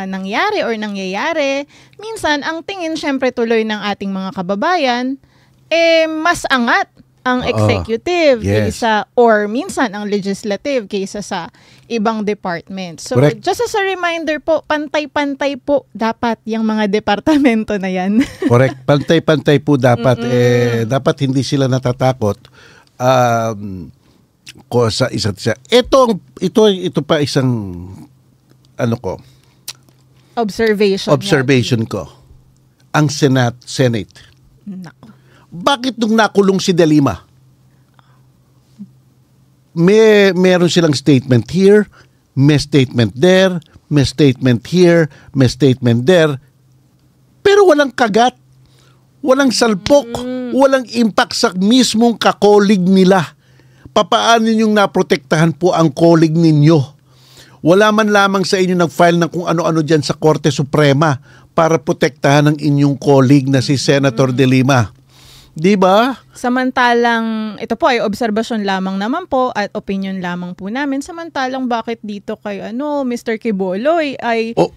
nangyari or nangyayari, minsan ang tingin syempre tuloy ng ating mga kababayan, eh mas angat ang ah, executive uh, yes. kaysa or minsan ang legislative kaysa sa ibang department. So Correct. just as a reminder po, pantay-pantay po dapat yung mga departamento na yan. Correct. Pantay-pantay po dapat mm-hmm. eh dapat hindi sila natatakot um, ko sa isa't isa. Ito, ito, ito pa isang ano ko? Observation. Observation ko. Ang Senate. Senate. Nako. Bakit nung nakulong si Delima? May meron silang statement here, may statement there, may statement here, may statement there. Pero walang kagat walang salpok, mm. walang impact sa mismong kakolig nila. Papaano ninyong naprotektahan po ang kolig ninyo? Wala man lamang sa inyo nag-file ng kung ano-ano dyan sa Korte Suprema para protektahan ang inyong kolig na si Senator mm. De Lima. 'Di ba? Samantalang ito po ay obserbasyon lamang naman po at opinion lamang po namin samantalang bakit dito kay ano Mr. Kiboloy ay oh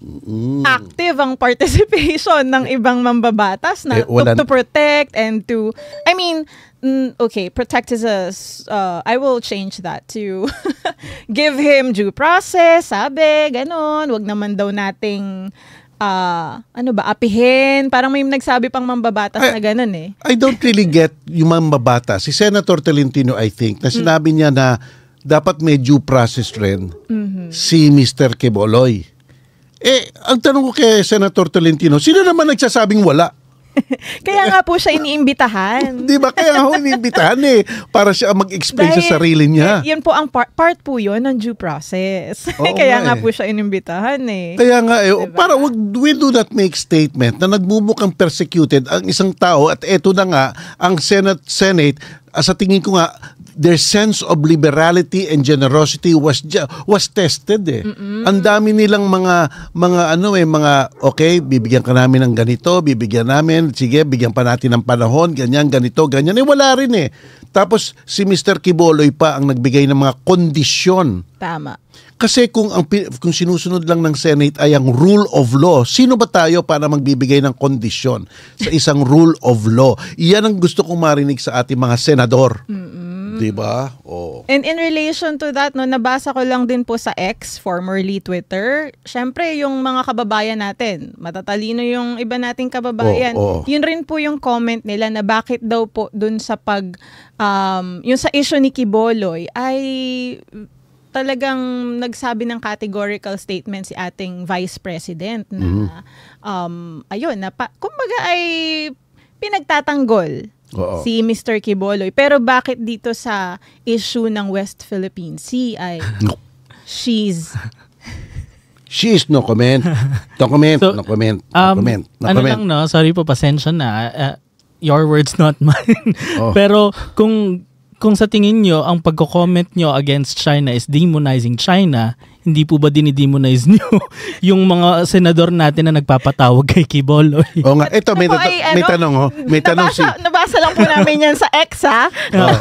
Mm. Active ang participation ng ibang mambabatas na eh, wala... to, to protect and to I mean mm, okay, protect is a uh, I will change that to give him due process, sabi, ganon. Wag naman daw nating uh, ano ba, apihin. Parang may nagsabi pang mambabatas I, na ganun eh. I don't really get yung mambabatas. Si Senator Tolentino, I think, na sinabi mm. niya na dapat may due process rin mm-hmm. si Mr. Keboloy. Eh, ang tanong ko kay Senator Tolentino, sino naman nagsasabing wala? kaya nga po siya iniimbitahan. Di ba? Kaya ho iniimbitahan eh. Para siya mag-explain sa sarili niya. Yun po ang part, part po yun ng due process. Oo kaya nga, nga eh. po siya iniimbitahan eh. Kaya nga eh. Diba? Para wag, we do not make statement na nagbubukang persecuted ang isang tao at eto na nga ang Senate, Senate ah, sa tingin ko nga their sense of liberality and generosity was was tested eh. Mm-mm. Ang dami nilang mga mga ano eh mga okay, bibigyan ka namin ng ganito, bibigyan namin, sige, bigyan pa natin ng panahon, ganyan, ganito, ganyan. Eh wala rin eh. Tapos si Mr. Kiboloy pa ang nagbigay ng mga kondisyon. Tama. Kasi kung ang kung sinusunod lang ng Senate ay ang rule of law, sino ba tayo para magbibigay ng kondisyon sa isang rule of law? Iyan ang gusto kong marinig sa ating mga senador. Mm-mm Mm-hmm. 'Di ba? Oo. And in relation to that, no, nabasa ko lang din po sa X, formerly Twitter. Syempre, yung mga kababayan natin, matatalino yung iba nating kababayan. Oo, oo. Yun rin po yung comment nila na bakit daw po dun sa pag um, yung sa issue ni Kiboloy ay talagang nagsabi ng categorical statement si ating vice president na mm-hmm. um ayun na pa, kumbaga ay pinagtatanggol Oo. si Mr. Kiboloy. Pero bakit dito sa issue ng West Philippine Sea ay no. she's She's no comment. No comment, so, no comment, no um, comment, no ano comment. lang no, sorry po, pasensya na. Uh, uh your words, not mine. Oh. Pero kung kung sa tingin nyo, ang pagko-comment nyo against China is demonizing China, hindi po ba dinidemonize niyo yung mga senador natin na nagpapatawag kay Kiboloy? Oo nga. Ito, may, tato- ay, ano, may tanong. Oh. May tanong si... nabasa lang po namin yan sa X, ha? oh.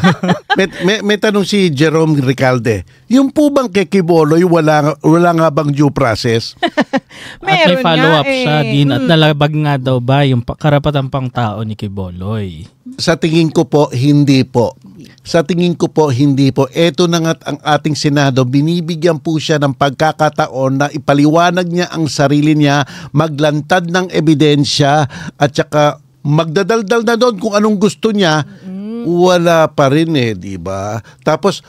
may, may, may, tanong si Jerome Ricalde. Yung po bang kay Kiboloy, wala, wala nga bang due process? Meron at may follow-up eh. siya din. At mm. nalabag nga daw ba yung karapatang pang tao ni Kiboloy? Sa tingin ko po, hindi po. Sa tingin ko po, hindi po. Ito na nga ang ating Senado, binibigyan po siya ng pagkakataon na ipaliwanag niya ang sarili niya, maglantad ng ebidensya, at saka magdadaldal na doon kung anong gusto niya. Wala pa rin eh, di ba? Tapos,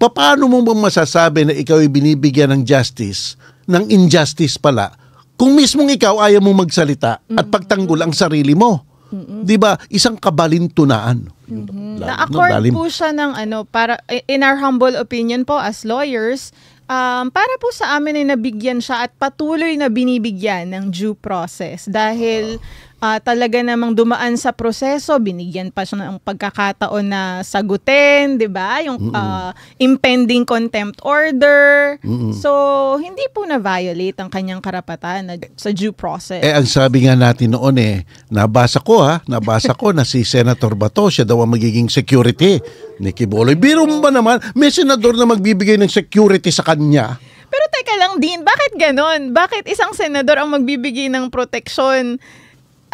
paano mo bang masasabi na ikaw ay binibigyan ng justice, ng injustice pala, kung mismong ikaw ayaw mong magsalita at pagtanggol ang sarili mo? Mm-mm. 'Di ba? Isang kabalintunaan. Mm-hmm. Na-accord no, po siya ng ano para in our humble opinion po as lawyers, um, para po sa amin ay nabigyan siya at patuloy na binibigyan ng due process dahil uh uh, talaga namang dumaan sa proseso, binigyan pa siya ng pagkakataon na sagutin, 'di ba? Yung uh, impending contempt order. Mm so, hindi po na-violate ang kanyang karapatan na, sa due process. Eh ang sabi nga natin noon eh, nabasa ko ha, nabasa ko na si Senator Bato siya daw ang magiging security ni Kiboloy. Biro mo ba naman, may senador na magbibigay ng security sa kanya? Pero teka lang din, bakit ganon? Bakit isang senador ang magbibigay ng proteksyon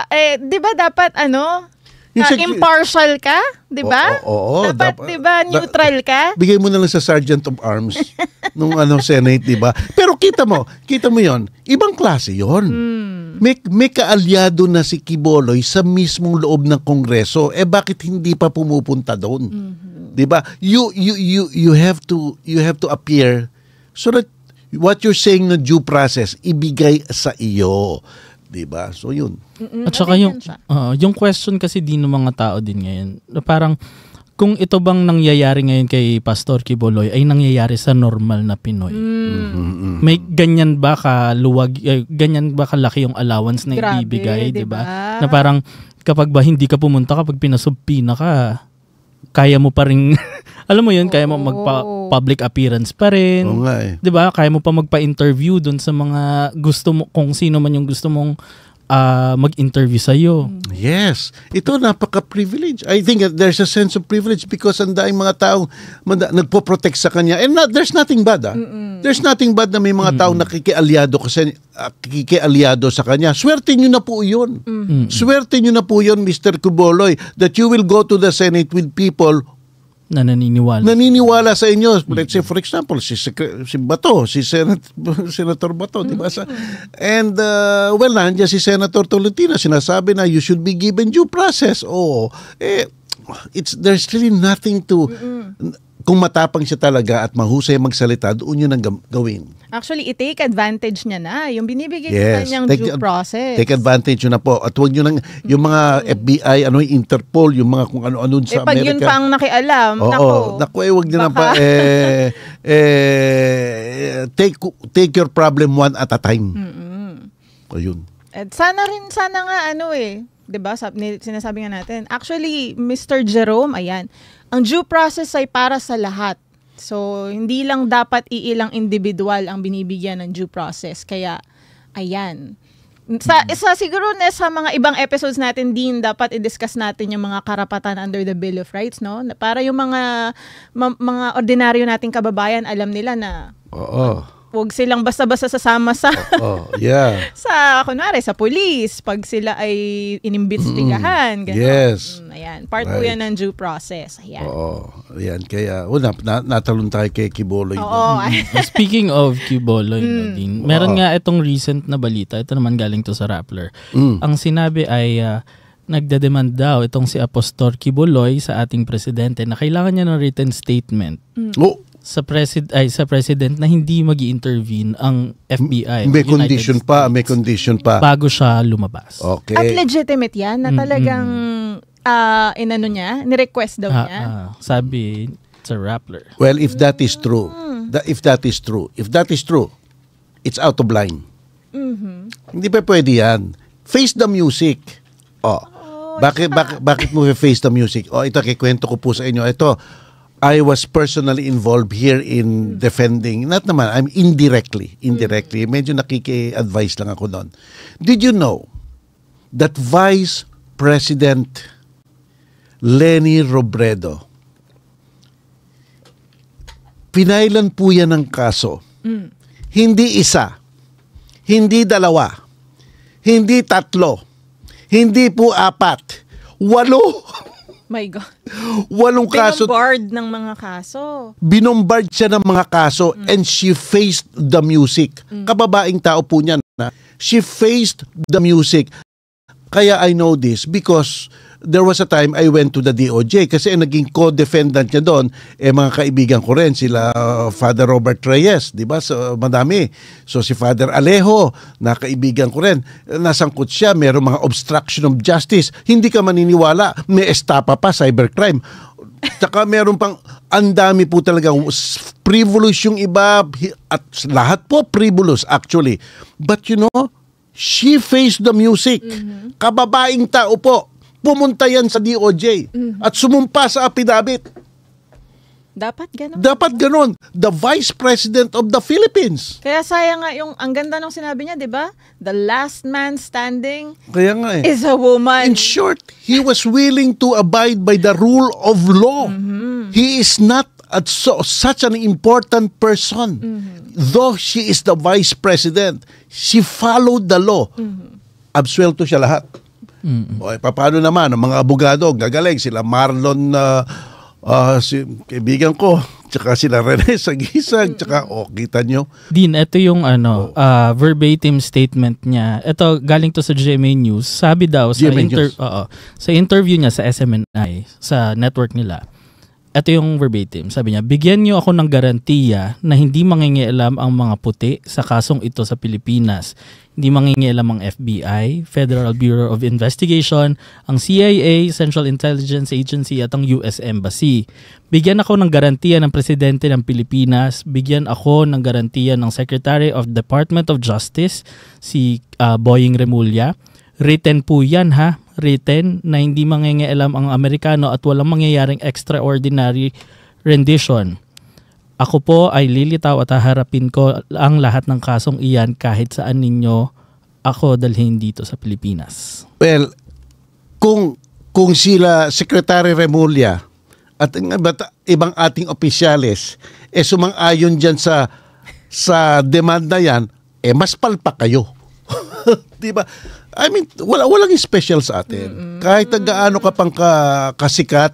eh, di ba dapat ano, yung uh, impartial ka, 'di ba? Oo, oo, dapat, dapat 'di ba neutral ka? Bigay mo na lang sa Sergeant of Arms nung ano Senate, 'di ba? Pero kita mo, kita mo 'yon. Ibang klase 'yon. Mm. May, may kaalyado na si Kiboloy sa mismong loob ng Kongreso. Eh bakit hindi pa pumupunta doon? Mm-hmm. 'Di ba? You you you you have to you have to appear so that what you're saying na due process ibigay sa iyo. 'di ba? So 'yun. At saka yung uh, yung question kasi din ng mga tao din ngayon, parang kung ito bang nangyayari ngayon kay Pastor Kiboloy ay nangyayari sa normal na Pinoy. Mm. Mm-hmm, mm-hmm. May ganyan ba ka luwag eh, ganyan ba kalaki yung allowance na Grabe, ibibigay, 'di ba? Diba? Na parang kapag ba hindi ka pumunta kapag pinasubpina ka, kaya mo pa rin, alam mo yun, kaya mo magpa-public appearance pa rin. Oo eh. 'Di ba? Kaya mo pa magpa-interview doon sa mga gusto mo kung sino man yung gusto mong uh, mag-interview sa iyo. Yes. Ito napaka-privilege. I think that there's a sense of privilege because ang daing mga tao manda, nagpo-protect sa kanya. And not, there's nothing bad. Ah. There's nothing bad na may mga tao nakikialyado kasi ah, kikialyado sa kanya. Swerte niyo na po 'yun. Mm-hmm. Swerte niyo na po 'yun, Mr. Kuboloy, that you will go to the Senate with people na naniniwala. Naniniwala sa inyo. Let's say, for example, si, si Bato, si Senat, Senator Bato, di ba? Sa, and, uh, well, nandiyan si Senator Tolentino, sinasabi na you should be given due process. Oh, eh, it's, there's really nothing to... Mm-mm kung matapang siya talaga at mahusay magsalita, doon yun ang gawin. Actually, i-take advantage niya na. Yung binibigay yes. niya niyang take, due process. Take advantage yun na po. At huwag nyo nang, yung mga mm-hmm. FBI, ano yung Interpol, yung mga kung ano-ano sa eh, pag Amerika. pag yun pa ang nakialam, oo, naku. Naku, eh, huwag nyo baka. na pa, eh, eh, take, take your problem one at a time. Mm-mm. O yun. At sana rin, sana nga, ano eh, 'di ba? Sinasabi nga natin. Actually, Mr. Jerome, ayan, ang due process ay para sa lahat. So, hindi lang dapat iilang individual ang binibigyan ng due process. Kaya, ayan. Sa, hmm. sa siguro na sa mga ibang episodes natin din dapat i-discuss natin yung mga karapatan under the Bill of Rights no para yung mga ma, mga ordinaryo nating kababayan alam nila na Oo wag silang basta-basta sasama sa oh, oh yeah. sa kunwari sa police pag sila ay inimbestigahan mm, yes ayan part right. po yan ng due process ayan oo ayan kaya una na, natalon tayo kay Kiboloy oo mm. speaking of Kiboloy mm. Nadine, meron nga itong recent na balita ito naman galing to sa Rappler mm. ang sinabi ay uh, nagdedemand daw itong si Apostol Kiboloy sa ating presidente na kailangan niya ng written statement mm. oh sa president ay sa president na hindi magi-intervene ang FBI. May United condition States, pa, may condition pa bago siya lumabas. Okay. At legitimate 'yan na talagang mm-hmm. uh, inano niya, ni-request daw ah, niya. Ah, ah, sabi sa Rappler. Well, if that is true. Mm. That if that is true. If that is true, it's out of line. Mm-hmm. Hindi pa pwede 'yan. Face the music. Oh. oh bakit, bakit, bakit mo face the music? Oh, ito, kikwento ko po sa inyo. Ito, I was personally involved here in defending, not naman, I'm indirectly, indirectly, mm. medyo nakiki-advise lang ako doon. Did you know that Vice President Lenny Robredo, pinailan po yan ng kaso. Mm. Hindi isa, hindi dalawa, hindi tatlo, hindi po apat, walo. My God. Walong kaso. Binombard ng mga kaso. Binombard siya ng mga kaso mm. and she faced the music. Mm. Kababaing tao po niya na. She faced the music. Kaya I know this because there was a time I went to the DOJ kasi ang naging co-defendant niya doon eh mga kaibigan ko rin sila uh, Father Robert Reyes, 'di ba? So madami. So si Father Alejo, na kaibigan ko rin, nasangkot siya, merong mga obstruction of justice. Hindi ka maniniwala, may estapa pa cybercrime. Tsaka meron pang andami po talaga um, frivolous yung iba at lahat po frivolous actually. But you know, she faced the music. Mm-hmm. Kababaing tao po pumunta yan sa DOJ mm-hmm. at sumumpa sa apidabit. Dapat ganon. Dapat ganon. The Vice President of the Philippines. Kaya sayang nga yung, ang ganda ng sinabi niya, di ba? The last man standing Kaya nga eh. is a woman. In short, he was willing to abide by the rule of law. Mm-hmm. He is not at so, such an important person. Mm-hmm. Though she is the Vice President, she followed the law. Mm-hmm. Absuelto siya lahat. Mm-hmm. O, paano naman, ang mga abogado, gagaling sila Marlon uh, uh, si, kaibigan ko, tsaka sila Rene Sagisag, tsaka o oh, kita nyo. Dean, ito yung ano, oh. uh, verbatim statement niya. Ito, galing to sa GMA News. Sabi daw sa, inter- News. Uh, sa interview niya sa SMNI, sa network nila, ito yung verbatim. Sabi niya, bigyan niyo ako ng garantiya na hindi mangingialam ang mga puti sa kasong ito sa Pilipinas. Hindi mangingialam ang FBI, Federal Bureau of Investigation, ang CIA, Central Intelligence Agency at ang US Embassy. Bigyan ako ng garantiya ng Presidente ng Pilipinas. Bigyan ako ng garantiya ng Secretary of Department of Justice, si uh, Boying Remulla. Written po yan ha written na hindi mangingialam ang Amerikano at walang mangyayaring extraordinary rendition. Ako po ay lilitaw at haharapin ko ang lahat ng kasong iyan kahit saan ninyo ako dalhin dito sa Pilipinas. Well, kung kung sila Secretary Remulla at ibang ating opisyales eh sumang-ayon diyan sa sa demanda yan, eh mas palpa kayo. 'Di ba? I mean, wala walang special sa atin. Mm-hmm. Kahit gaano ka pang ka, kasikat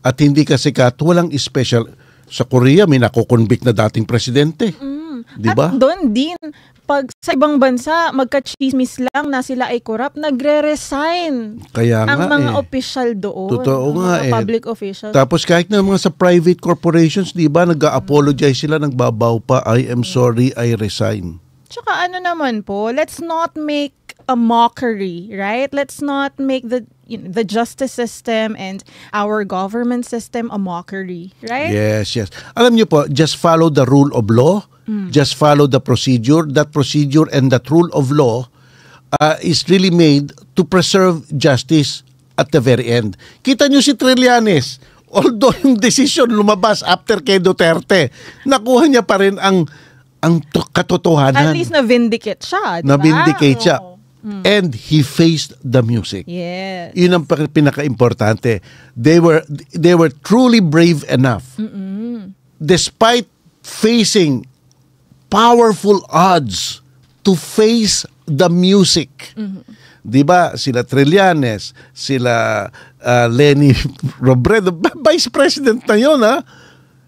at hindi kasikat, walang special. Sa Korea may nakokonvict na dating presidente. Mm. 'Di ba? Doon din pag sa ibang bansa magka-chismis lang na sila ay corrupt, nagre-resign. Kaya nga ang mga eh. official doon. Totoo nga public eh. Public official. Tapos kahit na mga sa private corporations, 'di ba, nag-apologize sila, nagbabaw pa, I am mm. sorry, I resign. Tsaka ano naman po, let's not make a mockery, right? Let's not make the you know, the justice system and our government system a mockery, right? Yes, yes. Alam niyo po, just follow the rule of law, mm. just follow the procedure. That procedure and that rule of law uh, is really made to preserve justice at the very end. Kita niyo si Trillanes, although yung decision lumabas after kay Duterte, nakuha niya pa rin ang ang katotohanan. At least na-vindicate siya, diba? Na-vindicate siya. And he faced the music. Yes. Yun ang pinaka-importante. They were they were truly brave enough. Mm-mm. Despite facing powerful odds to face the music. Mm-hmm. 'Di ba? Sila Trillanes, sila uh, Lenny Robredo, vice president na 'yon ha.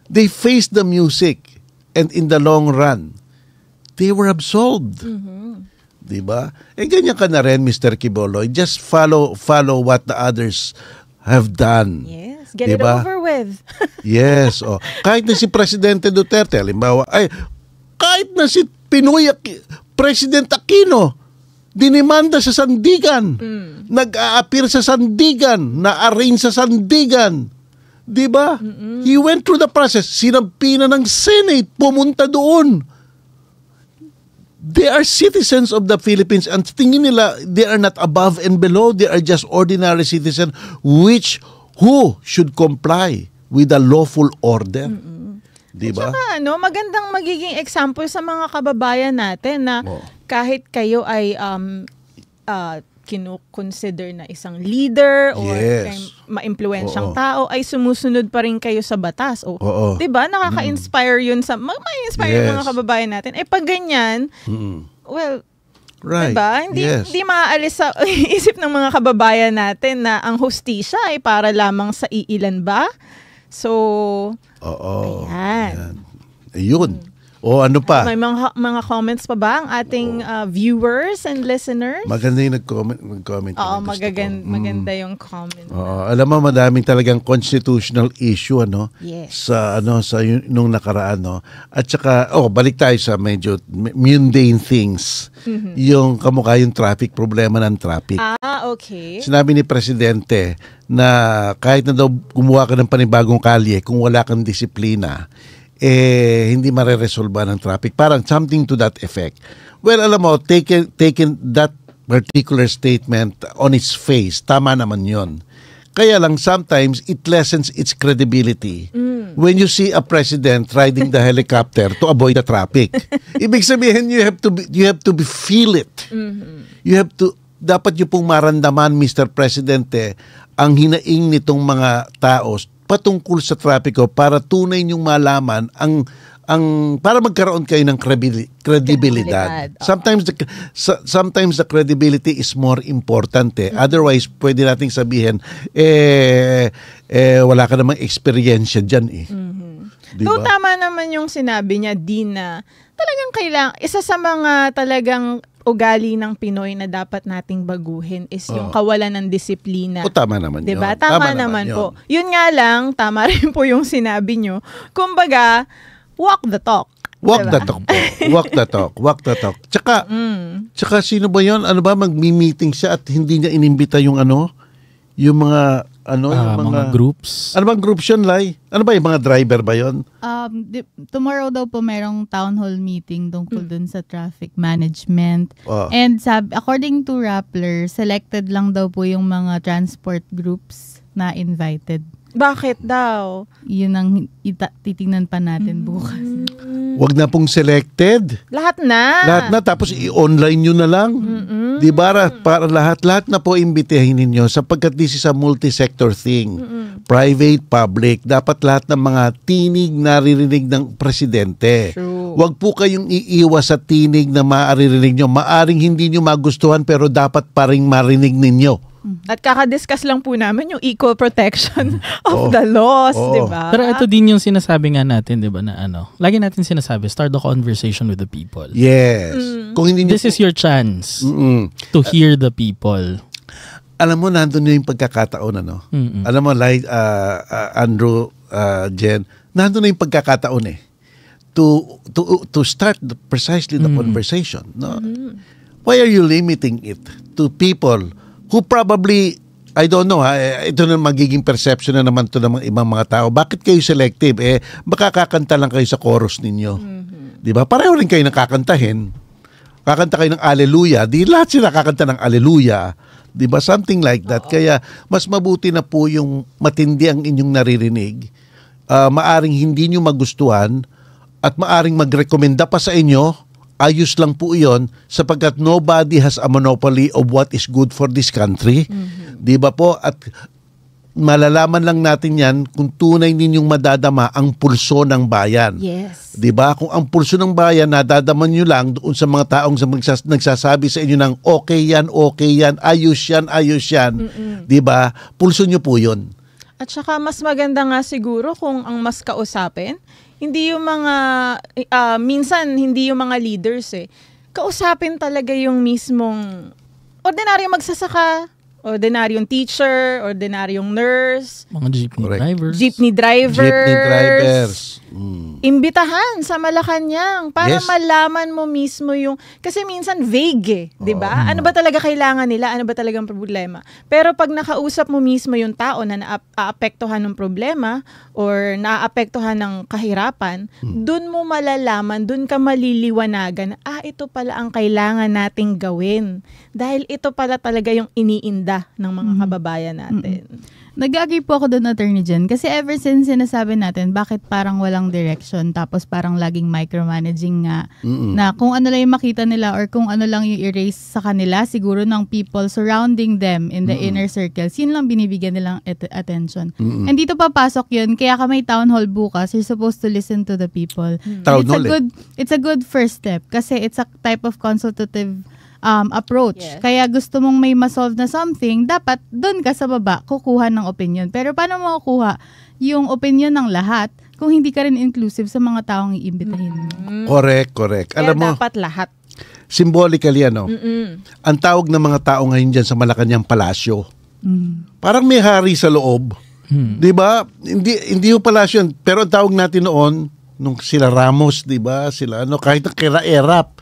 They faced the music and in the long run, they were absolved. Mm-hmm. 'di ba? Eh ganyan ka na rin Mr. Kiboloy. Just follow follow what the others have done. Yes, get diba? it over with. yes, oh. Kahit na si Presidente Duterte halimbawa, ay kahit na si Pinoy President Aquino dinimanda sa Sandigan. Mm. nag a sa Sandigan, na-arrange sa Sandigan. 'Di ba? Mm -mm. He went through the process, sinampina ng Senate, pumunta doon they are citizens of the Philippines and tingin nila they are not above and below they are just ordinary citizen which who should comply with the lawful order mm-hmm. di ba saka ano magandang magiging example sa mga kababayan natin na oh. kahit kayo ay um uh, kinukonsider na isang leader or yes. ma-impluensyang tao ay sumusunod pa rin kayo sa batas. O, Oo. 'Di ba? Hmm. Nakaka-inspire 'yun sa ma-inspire yes. mga kababayan natin. Eh pag ganyan, mm well, Right. Diba? Hindi, yes. hindi maaalis sa isip ng mga kababayan natin na ang hustisya ay para lamang sa iilan ba? So, Oo. Ayan. ayan. Yun. O ano pa? May mga, mga comments pa ba ang ating uh, viewers and listeners? Maganda yung nag-comment. nag-comment Oo, magagan, mm. maganda yung comment. Oo, alam mo, madaming talagang constitutional issue ano yes. sa ano sa yun, nung nakaraan no. At saka oh, balik tayo sa medyo mundane things. Mm-hmm. Yung kamukha yung traffic problema ng traffic. Ah, okay. Sinabi ni presidente na kahit na daw gumawa ka ng panibagong kalye kung wala kang disiplina, eh, hindi mareresolba ng traffic. Parang something to that effect. Well, alam mo, taken, taken that particular statement on its face, tama naman yon. Kaya lang sometimes it lessens its credibility mm. when you see a president riding the helicopter to avoid the traffic. Ibig sabihin you have to be, you have to be feel it. Mm-hmm. You have to dapat niyo pong marandaman Mr. Presidente ang hinaing nitong mga tao patungkol sa trapiko para tunay niyong malaman ang ang para magkaroon kayo ng credibility. Sometimes the sometimes the credibility is more important eh. Mm-hmm. Otherwise, pwede nating sabihin eh eh wala ka namang experience diyan eh. Mm-hmm. Diba? Though tama naman yung sinabi niya, Dina, talagang kailang isa sa mga talagang ugali ng Pinoy na dapat nating baguhin is yung oh. kawalan ng disiplina. O oh, tama naman diba? yun. Tama, tama naman, naman yun. po. Yun nga lang, tama rin po yung sinabi nyo. Kumbaga, walk the talk. Walk diba? the talk po. Walk the talk. Walk the talk. Tsaka, mm. tsaka sino ba yon Ano ba, magmi-meeting siya at hindi niya inimbita yung ano? Yung mga ano uh, yung mga, mga groups. Ano bang groups yun, Lai? Ano ba yung mga driver ba yun? Um, di, tomorrow daw po merong town hall meeting tungkol dun sa traffic management. Oh. And sab according to Rappler, selected lang daw po yung mga transport groups na invited. Bakit daw? Yun ang ita- titingnan pa natin mm. bukas. Wag na pong selected. Lahat na. Lahat na. Tapos i-online nyo na lang. Di ba? Para lahat. Lahat na po imbitahin ninyo sapagkat this is a multi-sector thing. Mm-mm. Private, public. Dapat lahat ng mga tinig naririnig ng presidente. True. Wag po kayong iiwas sa tinig na maaririnig nyo. Maaring hindi nyo magustuhan pero dapat pa paring marinig ninyo. Mm-hmm. At kakadiscuss lang po namin yung equal protection of oh. the laws, oh. di ba? Pero ito din yung sinasabi nga natin, di ba, na ano, lagi natin sinasabi, start the conversation with the people. Yes. Mm. Kung hindi This po, is your chance mm-mm. to hear the people. Alam mo, nandun yung pagkakataon, ano? Mm-mm. Alam mo, like uh, uh, Andrew, uh, Jen, nandun na yung pagkakataon eh to to to start the, precisely the mm. conversation no mm. why are you limiting it to people who probably I don't know ha, eh, ito na magiging perception na naman to ng ibang mga tao. Bakit kayo selective? Eh, baka kakanta lang kayo sa chorus ninyo. Mm-hmm. 'Di ba? Pareho rin kayo nakakantahin. Kakanta kayo ng Alleluia. Di lahat sila kakanta ng Alleluia. 'Di ba? Something like that. Oo. Kaya mas mabuti na po yung matindi ang inyong naririnig. Uh, maaring hindi niyo magustuhan at maaring magrekomenda pa sa inyo ayos lang po 'yon sapagkat nobody has a monopoly of what is good for this country. Mm-hmm. 'Di ba po? At malalaman lang natin 'yan kung tunay ninyong madadama ang pulso ng bayan. Yes. 'Di ba? Kung ang pulso ng bayan nadadaman niyo lang doon sa mga taong sa magsas- nagsasabi sa inyo ng okay 'yan, okay 'yan, ayos 'yan, ayos 'yan. 'Di ba? Pulso niyo po 'yon. At saka mas maganda nga siguro kung ang mas kausapin hindi yung mga, uh, minsan, hindi yung mga leaders eh. Kausapin talaga yung mismong ordinaryong magsasaka, ordinaryong teacher, ordinaryong nurse, mga jeepney Correct. drivers, jeepney drivers, jeepney drivers. Mm. Imbitahan sa Malacanang para yes. malaman mo mismo yung kasi minsan vague, eh, 'di ba? Oh. Ano ba talaga kailangan nila? Ano ba talagang problema? Pero pag nakausap mo mismo yung tao na naaapektuhan ng problema or naaapektuhan ng kahirapan, mm. doon mo malalaman, doon ka maliliwanagan, ah ito pala ang kailangan nating gawin dahil ito pala talaga yung iniinda ganda ng mga mm-hmm. kababayan mm-hmm. natin. Mm-hmm. Nag-agree po ako doon, Attorney Jen, kasi ever since sinasabi natin, bakit parang walang direction, tapos parang laging micromanaging nga, mm-hmm. na kung ano lang yung makita nila or kung ano lang yung erase sa kanila, siguro ng people surrounding them in the mm-hmm. inner circles, yun lang binibigyan nilang et- attention. Mm-hmm. And dito papasok yun, kaya ka may town hall bukas, you're supposed to listen to the people. Mm-hmm. It's a eh. good, it's a good first step kasi it's a type of consultative um, approach. Yes. Kaya gusto mong may masolve na something, dapat doon ka sa baba kukuha ng opinion. Pero paano mo kukuha yung opinion ng lahat kung hindi ka rin inclusive sa mga taong iimbitahin mo? Mm-hmm. Correct, correct. Kaya Alam mo, dapat lahat symbolically ano, Mm-mm. ang tawag ng mga tao ngayon dyan sa Malacanang Palasyo, mm. parang may hari sa loob. Mm. 'Di ba? Hindi hindi yung palasyo, pero ang tawag natin noon nung sila Ramos, 'di ba? Sila ano, kahit na kera erap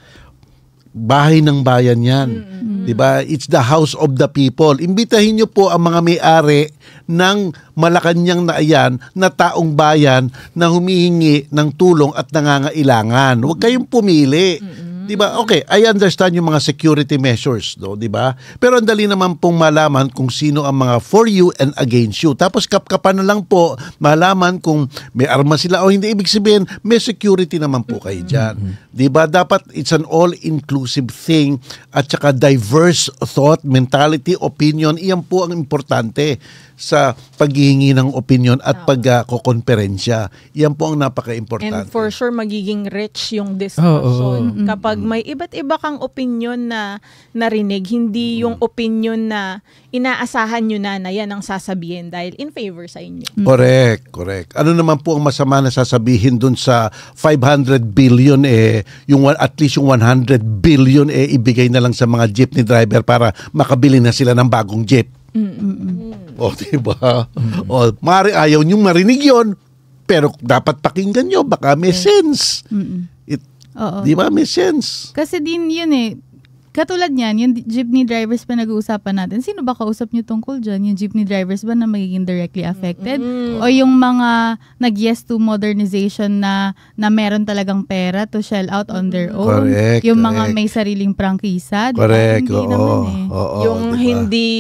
bahay ng bayan yan. Mm-hmm. 'Di ba? It's the house of the people. Imbitahin niyo po ang mga may-ari ng Malacanang na 'yan na taong bayan na humihingi ng tulong at nangangailangan. Huwag kayong pumili. Mm-hmm. 'Di ba? Okay, I understand yung mga security measures, no, 'di ba? Pero ang dali naman pong malaman kung sino ang mga for you and against you. Tapos kapkapan na lang po malaman kung may armas sila o hindi. Ibig sabihin, may security naman po kayo diyan. Mm-hmm. 'Di ba? Dapat it's an all-inclusive thing at saka diverse thought, mentality, opinion. Iyan po ang importante sa paghihingi ng opinion at pagkokonferensya. Yan po ang napaka-importante. And for sure, magiging rich yung discussion. Oh, oh, Kapag mm-hmm. may iba't iba kang opinion na narinig, hindi mm-hmm. yung opinion na inaasahan nyo na na yan ang sasabihin dahil in favor sa inyo. Correct, correct. Ano naman po ang masama na sasabihin dun sa 500 billion eh, yung at least yung 100 billion eh ibigay na lang sa mga jeepney driver para makabili na sila ng bagong jeep. Mm-mm. O, diba? Mm-hmm. O, mari ayaw niyong marinig yon pero dapat pakinggan nyo, baka may okay. sense. Mm-mm. It, Oo. Di ba? May sense. Kasi din yun eh, katulad niyan, yung jeepney drivers pa nag-uusapan natin, sino ba kausap niyo tungkol dyan? Yung jeepney drivers ba na magiging directly affected? Mm. O yung mga nag-yes to modernization na, na meron talagang pera to shell out on their own? Correct, yung correct. mga may sariling prangkisa? Correct, diba? Hindi oo, naman eh. oo, oo, yung diba? hindi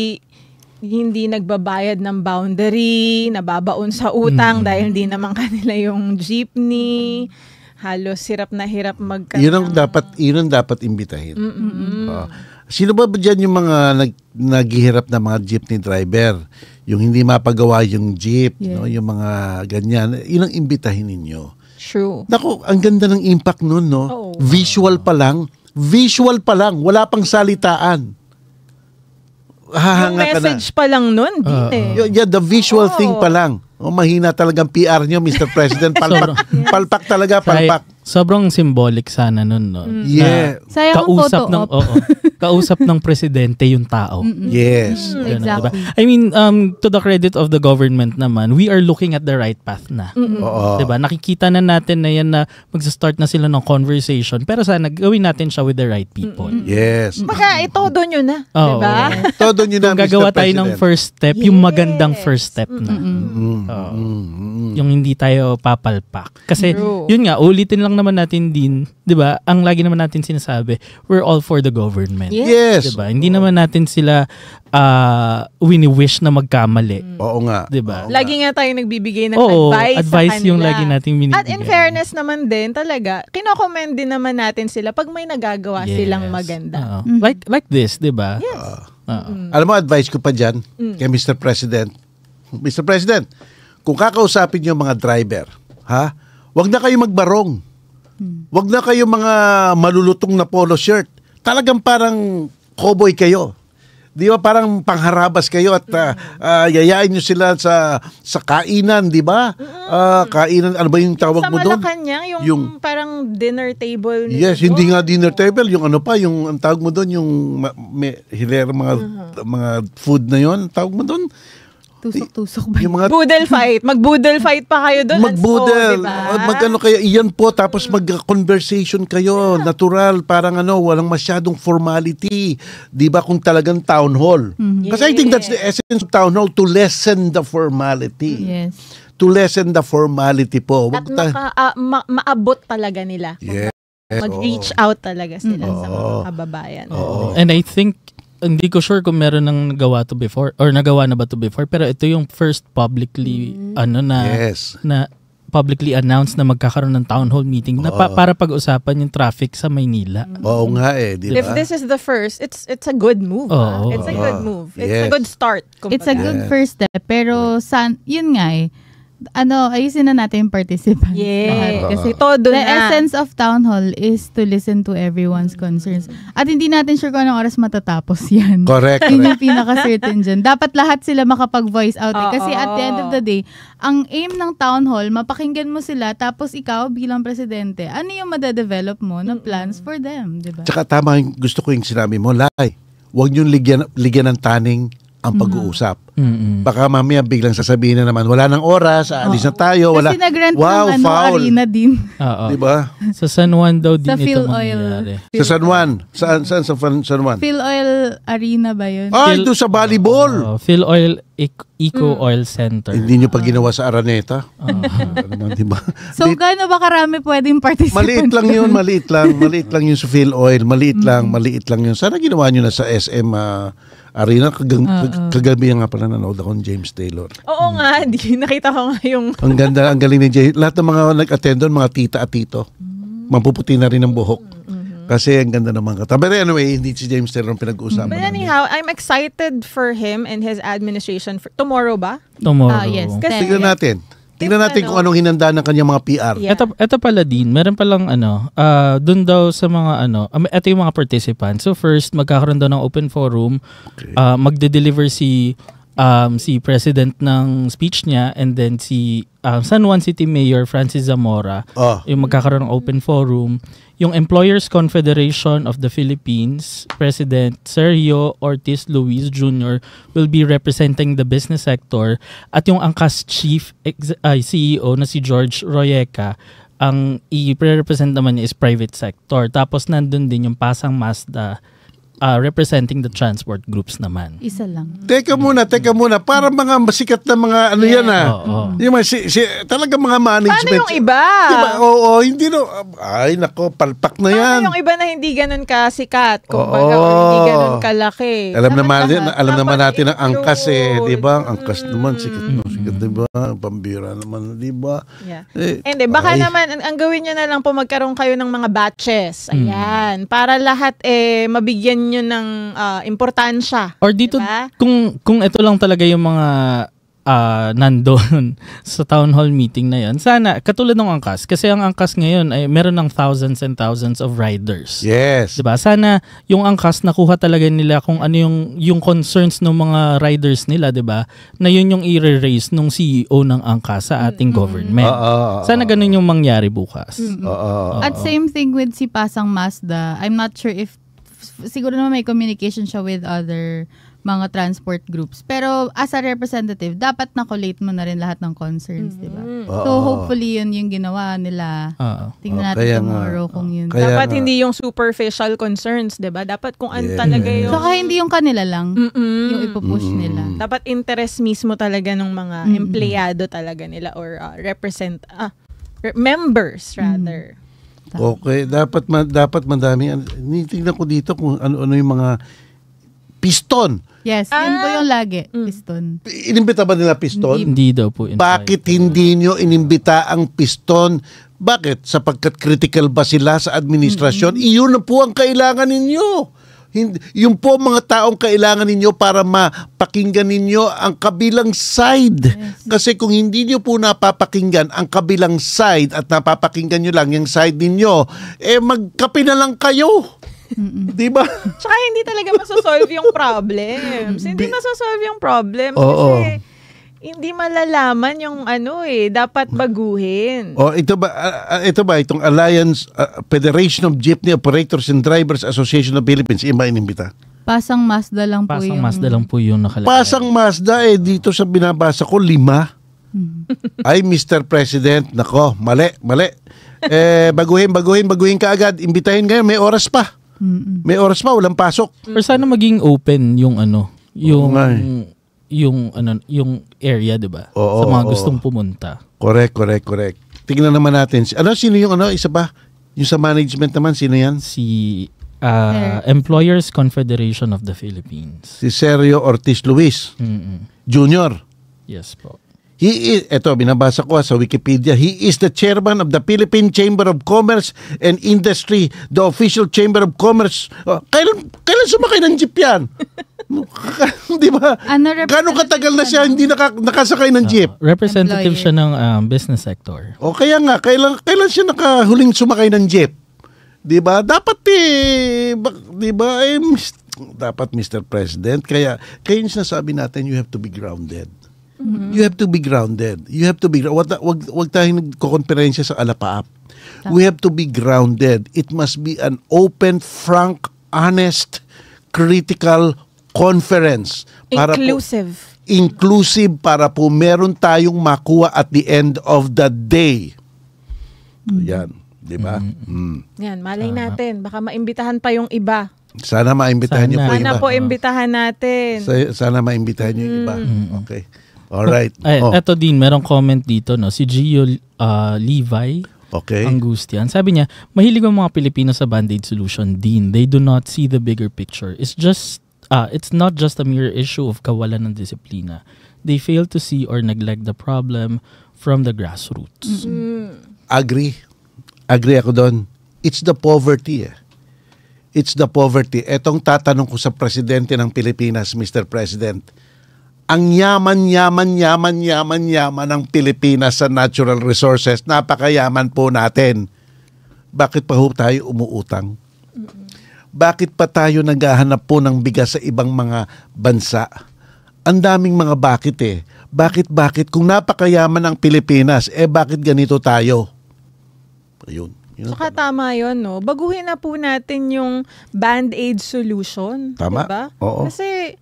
hindi nagbabayad ng boundary, nababaon sa utang mm. dahil hindi naman kanila yung jeepney. Halos hirap na hirap magka. Yun ang dapat, yun ang dapat imbitahin. mm sino ba, ba dyan yung mga nag, naghihirap na mga jeepney driver? Yung hindi mapagawa yung jeep, yeah. no? yung mga ganyan. Yun ang imbitahin ninyo. True. Nako, ang ganda ng impact nun, no? Oh. Visual pa lang. Visual pa lang. Wala pang salitaan hahanga ka na. message pa lang nun, din ah, ah. uh, Yeah, the visual oh. thing pa lang. Oh, mahina talagang PR nyo, Mr. President. Palpak, yes. palpak talaga, palpak. Say, sobrang symbolic sana nun, no? Mm. Yeah. Sayang Kausap ng, op. Oo. kausap ng presidente yung tao. Mm-mm. Yes. Mm, exactly. Diba? I mean, um, to the credit of the government naman, we are looking at the right path na. Mm-mm. Oo. Diba? Nakikita na natin na yan na magsa-start na sila ng conversation pero sana gawin natin siya with the right people. Mm-mm. Yes. Baka ito eh, doon yun na. Oo. Diba? Todo nyo na, Kung gagawa Mr. tayo ng first step, yes. yung magandang first step na. Mm-mm. Oo. Mm-mm. Yung hindi tayo papalpak. Kasi, True. yun nga, ulitin lang naman natin din, di ba, ang lagi naman natin sinasabi, we're all for the government. Yes. yes. Diba? Hindi Oo. naman natin sila uh, wini-wish na magkamali. Mm. Oo nga. Diba? Oo Lagi nga tayo nagbibigay ng Oo, advice, advice sa kanila. yung lagi nating binibigay. At in fairness naman din talaga, kinokomment din naman natin sila pag may nagagawa Yes. silang maganda. Oo. Mhm. Like like this, 'di ba? Yes. Ah. Oo. Mm. Alam mo, advice ko pa dyan mm. kay Mr. President. Mr. President, kung kakausapin niyo mga driver, ha? Huwag na kayo magbarong. Huwag na kayo mga malulutong na polo shirt talagang parang cowboy kayo. Di ba parang pangharabas kayo at uh, uh, yayain nyo sila sa sa kainan, di ba? Uh, kainan, ano ba yung tawag sa mo doon? Sa Malacanang, yung, yung parang dinner table. Yes, hindi nga dinner table. Yung ano pa, yung ang tawag mo doon, yung may, hilera mga, uh-huh. mga food na yon tawag mo doon. Tusok-tusok ba? Yung mga... Boodle fight. Mag-boodle fight pa kayo doon. Mag-boodle. Diba? Mag-ano kayo, iyan po. Tapos mag-conversation kayo. Yeah. Natural. Parang ano, walang masyadong formality. Di ba kung talagang town hall? Mm-hmm. Kasi yeah. I think that's the essence of town hall to lessen the formality. Yes. To lessen the formality po. At maka, uh, ma- maabot talaga nila. Yeah. Mag-reach out talaga sila Oh. sa mga kababayan. Oh. And I think hindi ko sure kung meron nang nagawa to before or nagawa na ba to before pero ito yung first publicly mm. ano na yes. na publicly announced na magkakaroon ng town hall meeting na pa- para pag-usapan yung traffic sa Maynila. Mm. Oo nga eh, di ba? If this is the first, it's it's a good move. Oo. Ah. It's a good ah. move. It's yes. a good start. Kumbaga. It's a good first step pero san yun nga eh ano, ayusin na natin yung participants. Yeah. Kasi todo the na. The essence of town hall is to listen to everyone's mm. concerns. At hindi natin sure kung anong oras matatapos yan. Correct. Yun yung pinaka-certain dyan. Dapat lahat sila makapag-voice out. Eh. Kasi at the end of the day, ang aim ng town hall, mapakinggan mo sila, tapos ikaw bilang presidente, ano yung madadevelop mo ng mm. plans for them, di ba? Tsaka tama, gusto ko yung sinabi mo, Lai, huwag niyong ligyan, ligyan ng taning ang mhm. pag-uusap. Mm-hmm. Baka mamaya biglang sasabihin na naman, wala nang oras, aalis na tayo, wala. Kasi nag-rent wow, ng ano, foul. arena din. Oo. Di ba? Sa San Juan daw din Sa ito Oil. mangyayari. Sa San Juan. Saan, saan sa Fan- San Juan? Phil Oil Arena ba yun? Ay, ah, Phil- doon sa volleyball. oh. Phil Oil Ec- Eco mm. Oil Center. Hindi nyo pa ginawa sa Araneta. Ano naman, di ba? So, gaano ba karami pwedeng participant? Maliit lang yun, maliit lang. Maliit lang yun sa Phil Oil, maliit mm. lang, maliit lang yun. Sana ginawa nyo na sa SM ah, arena. Kagang, uh, uh. Kagabi nga pala nanood ako ng James Taylor. Oo hmm. nga, di, nakita ko nga yung... ang ganda, ang galing ni James. Lahat ng mga nag-attend doon, mga tita at tito. Hmm. Mampuputi na rin ang buhok. Mm-hmm. Kasi ang ganda naman ka. But anyway, hindi si James Taylor ang pinag-uusapan. But anyhow, I'm excited for him and his administration. For, tomorrow ba? Tomorrow. Uh, yes. Kasi, Tignan natin. Tingnan natin ano, kung anong hinanda ng kanyang mga PR. Yeah. Ito, ito pala din, meron pa lang ano, uh, dun daw sa mga ano, ito ah, yung mga participants. So first, magkakaroon daw ng open forum. Okay. Uh, magde-deliver si um, si president ng speech niya and then si um, San Juan City Mayor Francis Zamora, oh. yung magkakaroon ng open forum, yung Employers Confederation of the Philippines, President Sergio Ortiz Luis Jr. will be representing the business sector at yung angkas chief ex- uh, CEO na si George Royeca ang i-represent naman niya is private sector. Tapos nandun din yung Pasang Mazda uh, representing the transport groups naman. Isa lang. Teka muna, teka muna. Para mga sikat na mga ano yeah. yan ah. Oh, oh. Yung mga, si, si, talaga mga management. Paano yung iba? Diba? Oo, oh, oh, hindi no. Ay nako, palpak na yan. Paano yung iba na hindi ganun kasikat? Kung oh, oh. hindi ganun kalaki. Alam naman, naman alam naman natin ang angkas eh. Di ba? Ang angkas mm. naman, sikat mm. naman. Mm. Di ba? Pambira naman, di ba? Yeah. Eh, eh, baka ay. naman, ang, ang gawin nyo na lang po magkaroon kayo ng mga batches. Mm. Ayan. Mm. Para lahat eh, mabigyan nyo ng uh, importansya. Or dito, diba? kung, kung ito lang talaga yung mga uh, ah, nandoon sa town hall meeting na yon. Sana, katulad ng angkas, kasi ang angkas ngayon ay meron ng thousands and thousands of riders. Yes. Diba? Sana yung angkas nakuha talaga nila kung ano yung, yung concerns ng mga riders nila, diba? Na yun yung i-raise nung CEO ng angkas sa ating mm-hmm. government. Uh, uh, uh, Sana ganun yung mangyari bukas. mm Uh, uh, uh, At same thing with si Pasang Mazda. I'm not sure if siguro naman may communication siya with other mga transport groups. Pero as a representative, dapat na-collate mo na rin lahat ng concerns, mm-hmm. di ba? Mm-hmm. So hopefully yun yung ginawa nila. Uh-oh. Tingnan natin kaya tomorrow nga. kung yun. Kaya dapat nga. hindi yung superficial concerns, di ba? Dapat kung an yeah. talaga yung... Saka hindi yung kanila lang, Mm-mm. yung ipopush Mm-mm. nila. Dapat interest mismo talaga ng mga Mm-mm. empleyado talaga nila or uh, represent... Uh, re- members rather. Mm-hmm. Okay, dapat ma- dapat madami. Nitingnan ko dito kung ano-ano yung mga piston. Yes, ah. yun po yung lagi, mm. piston. Inimbita ba nila piston? Hindi, hindi daw po. Bakit hindi nyo inimbita ang piston? Bakit? Sapagkat critical ba sila sa administrasyon? Mm-hmm. Iyon na po ang kailangan ninyo. Hindi, yung po mga taong kailangan ninyo para mapakinggan ninyo ang kabilang side. Yes. Kasi kung hindi niyo po napapakinggan ang kabilang side at napapakinggan niyo lang yung side ninyo, eh magkape na lang kayo. 'Di ba? Tsaka hindi talaga masosolve yung problems. Hindi masosolve yung problems kasi oh. Hindi malalaman yung ano eh, dapat baguhin. Oh, ito ba uh, ito ba itong Alliance uh, Federation of Jeepney Operators and Drivers Association of Philippines, iba inimbita? Pasang Mazda lang po yung... Pasang Mazda lang po yung nakalagay. Pasang Mazda eh, dito sa binabasa ko, lima. Mm. Ay, Mr. President, nako, mali, mali. Eh, baguhin, baguhin, baguhin ka agad. Imbitahin ngayon, may oras pa. Mm-mm. May oras pa, walang pasok. Pero sana maging open yung ano, yung nga eh. yung ano, yung area, 'di ba? Oo, Sa mga oo, gustong oo. pumunta. Correct, correct, correct. Tingnan naman natin. Ano, sino yung ano, isa pa? Yung sa management naman, sino yan? Si ah, Employers Confederation of the Philippines. Si Sergio Ortiz Luis Mm-mm. Jr. Yes po. He is, ito binabasa ko sa Wikipedia, he is the chairman of the Philippine Chamber of Commerce and Industry, the official Chamber of Commerce. Uh, kailan, kailan sumakay ng jeep yan? di ba? Ano Gano'ng katagal na siya hindi naka, nakasakay ng jeep? Uh, representative Employee. siya ng um, business sector. O oh, kaya nga, kailan, kailan siya nakahuling sumakay ng jeep? Di ba? Dapat eh, di ba? Eh, dapat Mr. President, kaya, kaya yung sinasabi natin, you have to be grounded. Mm-hmm. You have to be grounded. You have to be wag wag, wag tayong nagkokonferensya sa alapaap. Tama. We have to be grounded. It must be an open, frank, honest, critical conference para inclusive. Po, inclusive para po meron tayong makuha at the end of the day. Mm-hmm. Yan, 'di ba? Mm-hmm. Mm. Yan, malay natin baka maimbitahan pa yung iba. Sana maimbitahan sana. niyo po sana iba. Sana po imbitahan natin. Sa, sana maimbitahan niyo mm. iba. Mm. Okay. All right. Ay, eh, oh. Eto din, merong comment dito no. Si Gio uh, Levi Okay. Angustian. Sabi niya, mahilig ang mga Pilipino sa Band-Aid solution din. They do not see the bigger picture. It's just uh, it's not just a mere issue of kawalan ng disiplina. They fail to see or neglect the problem from the grassroots. Mm-hmm. Agree. Agree ako doon. It's the poverty eh it's the poverty. Etong tatanong ko sa presidente ng Pilipinas, Mr. President, ang yaman, yaman, yaman, yaman, yaman ng Pilipinas sa natural resources. Napakayaman po natin. Bakit pa ho tayo umuutang? Bakit pa tayo naghahanap po ng bigas sa ibang mga bansa? Ang daming mga bakit eh. Bakit, bakit? Kung napakayaman ang Pilipinas, eh bakit ganito tayo? Ayun. Yun Saka tama yun, no? Baguhin na po natin yung band-aid solution. Tama. Diba? Oo. Kasi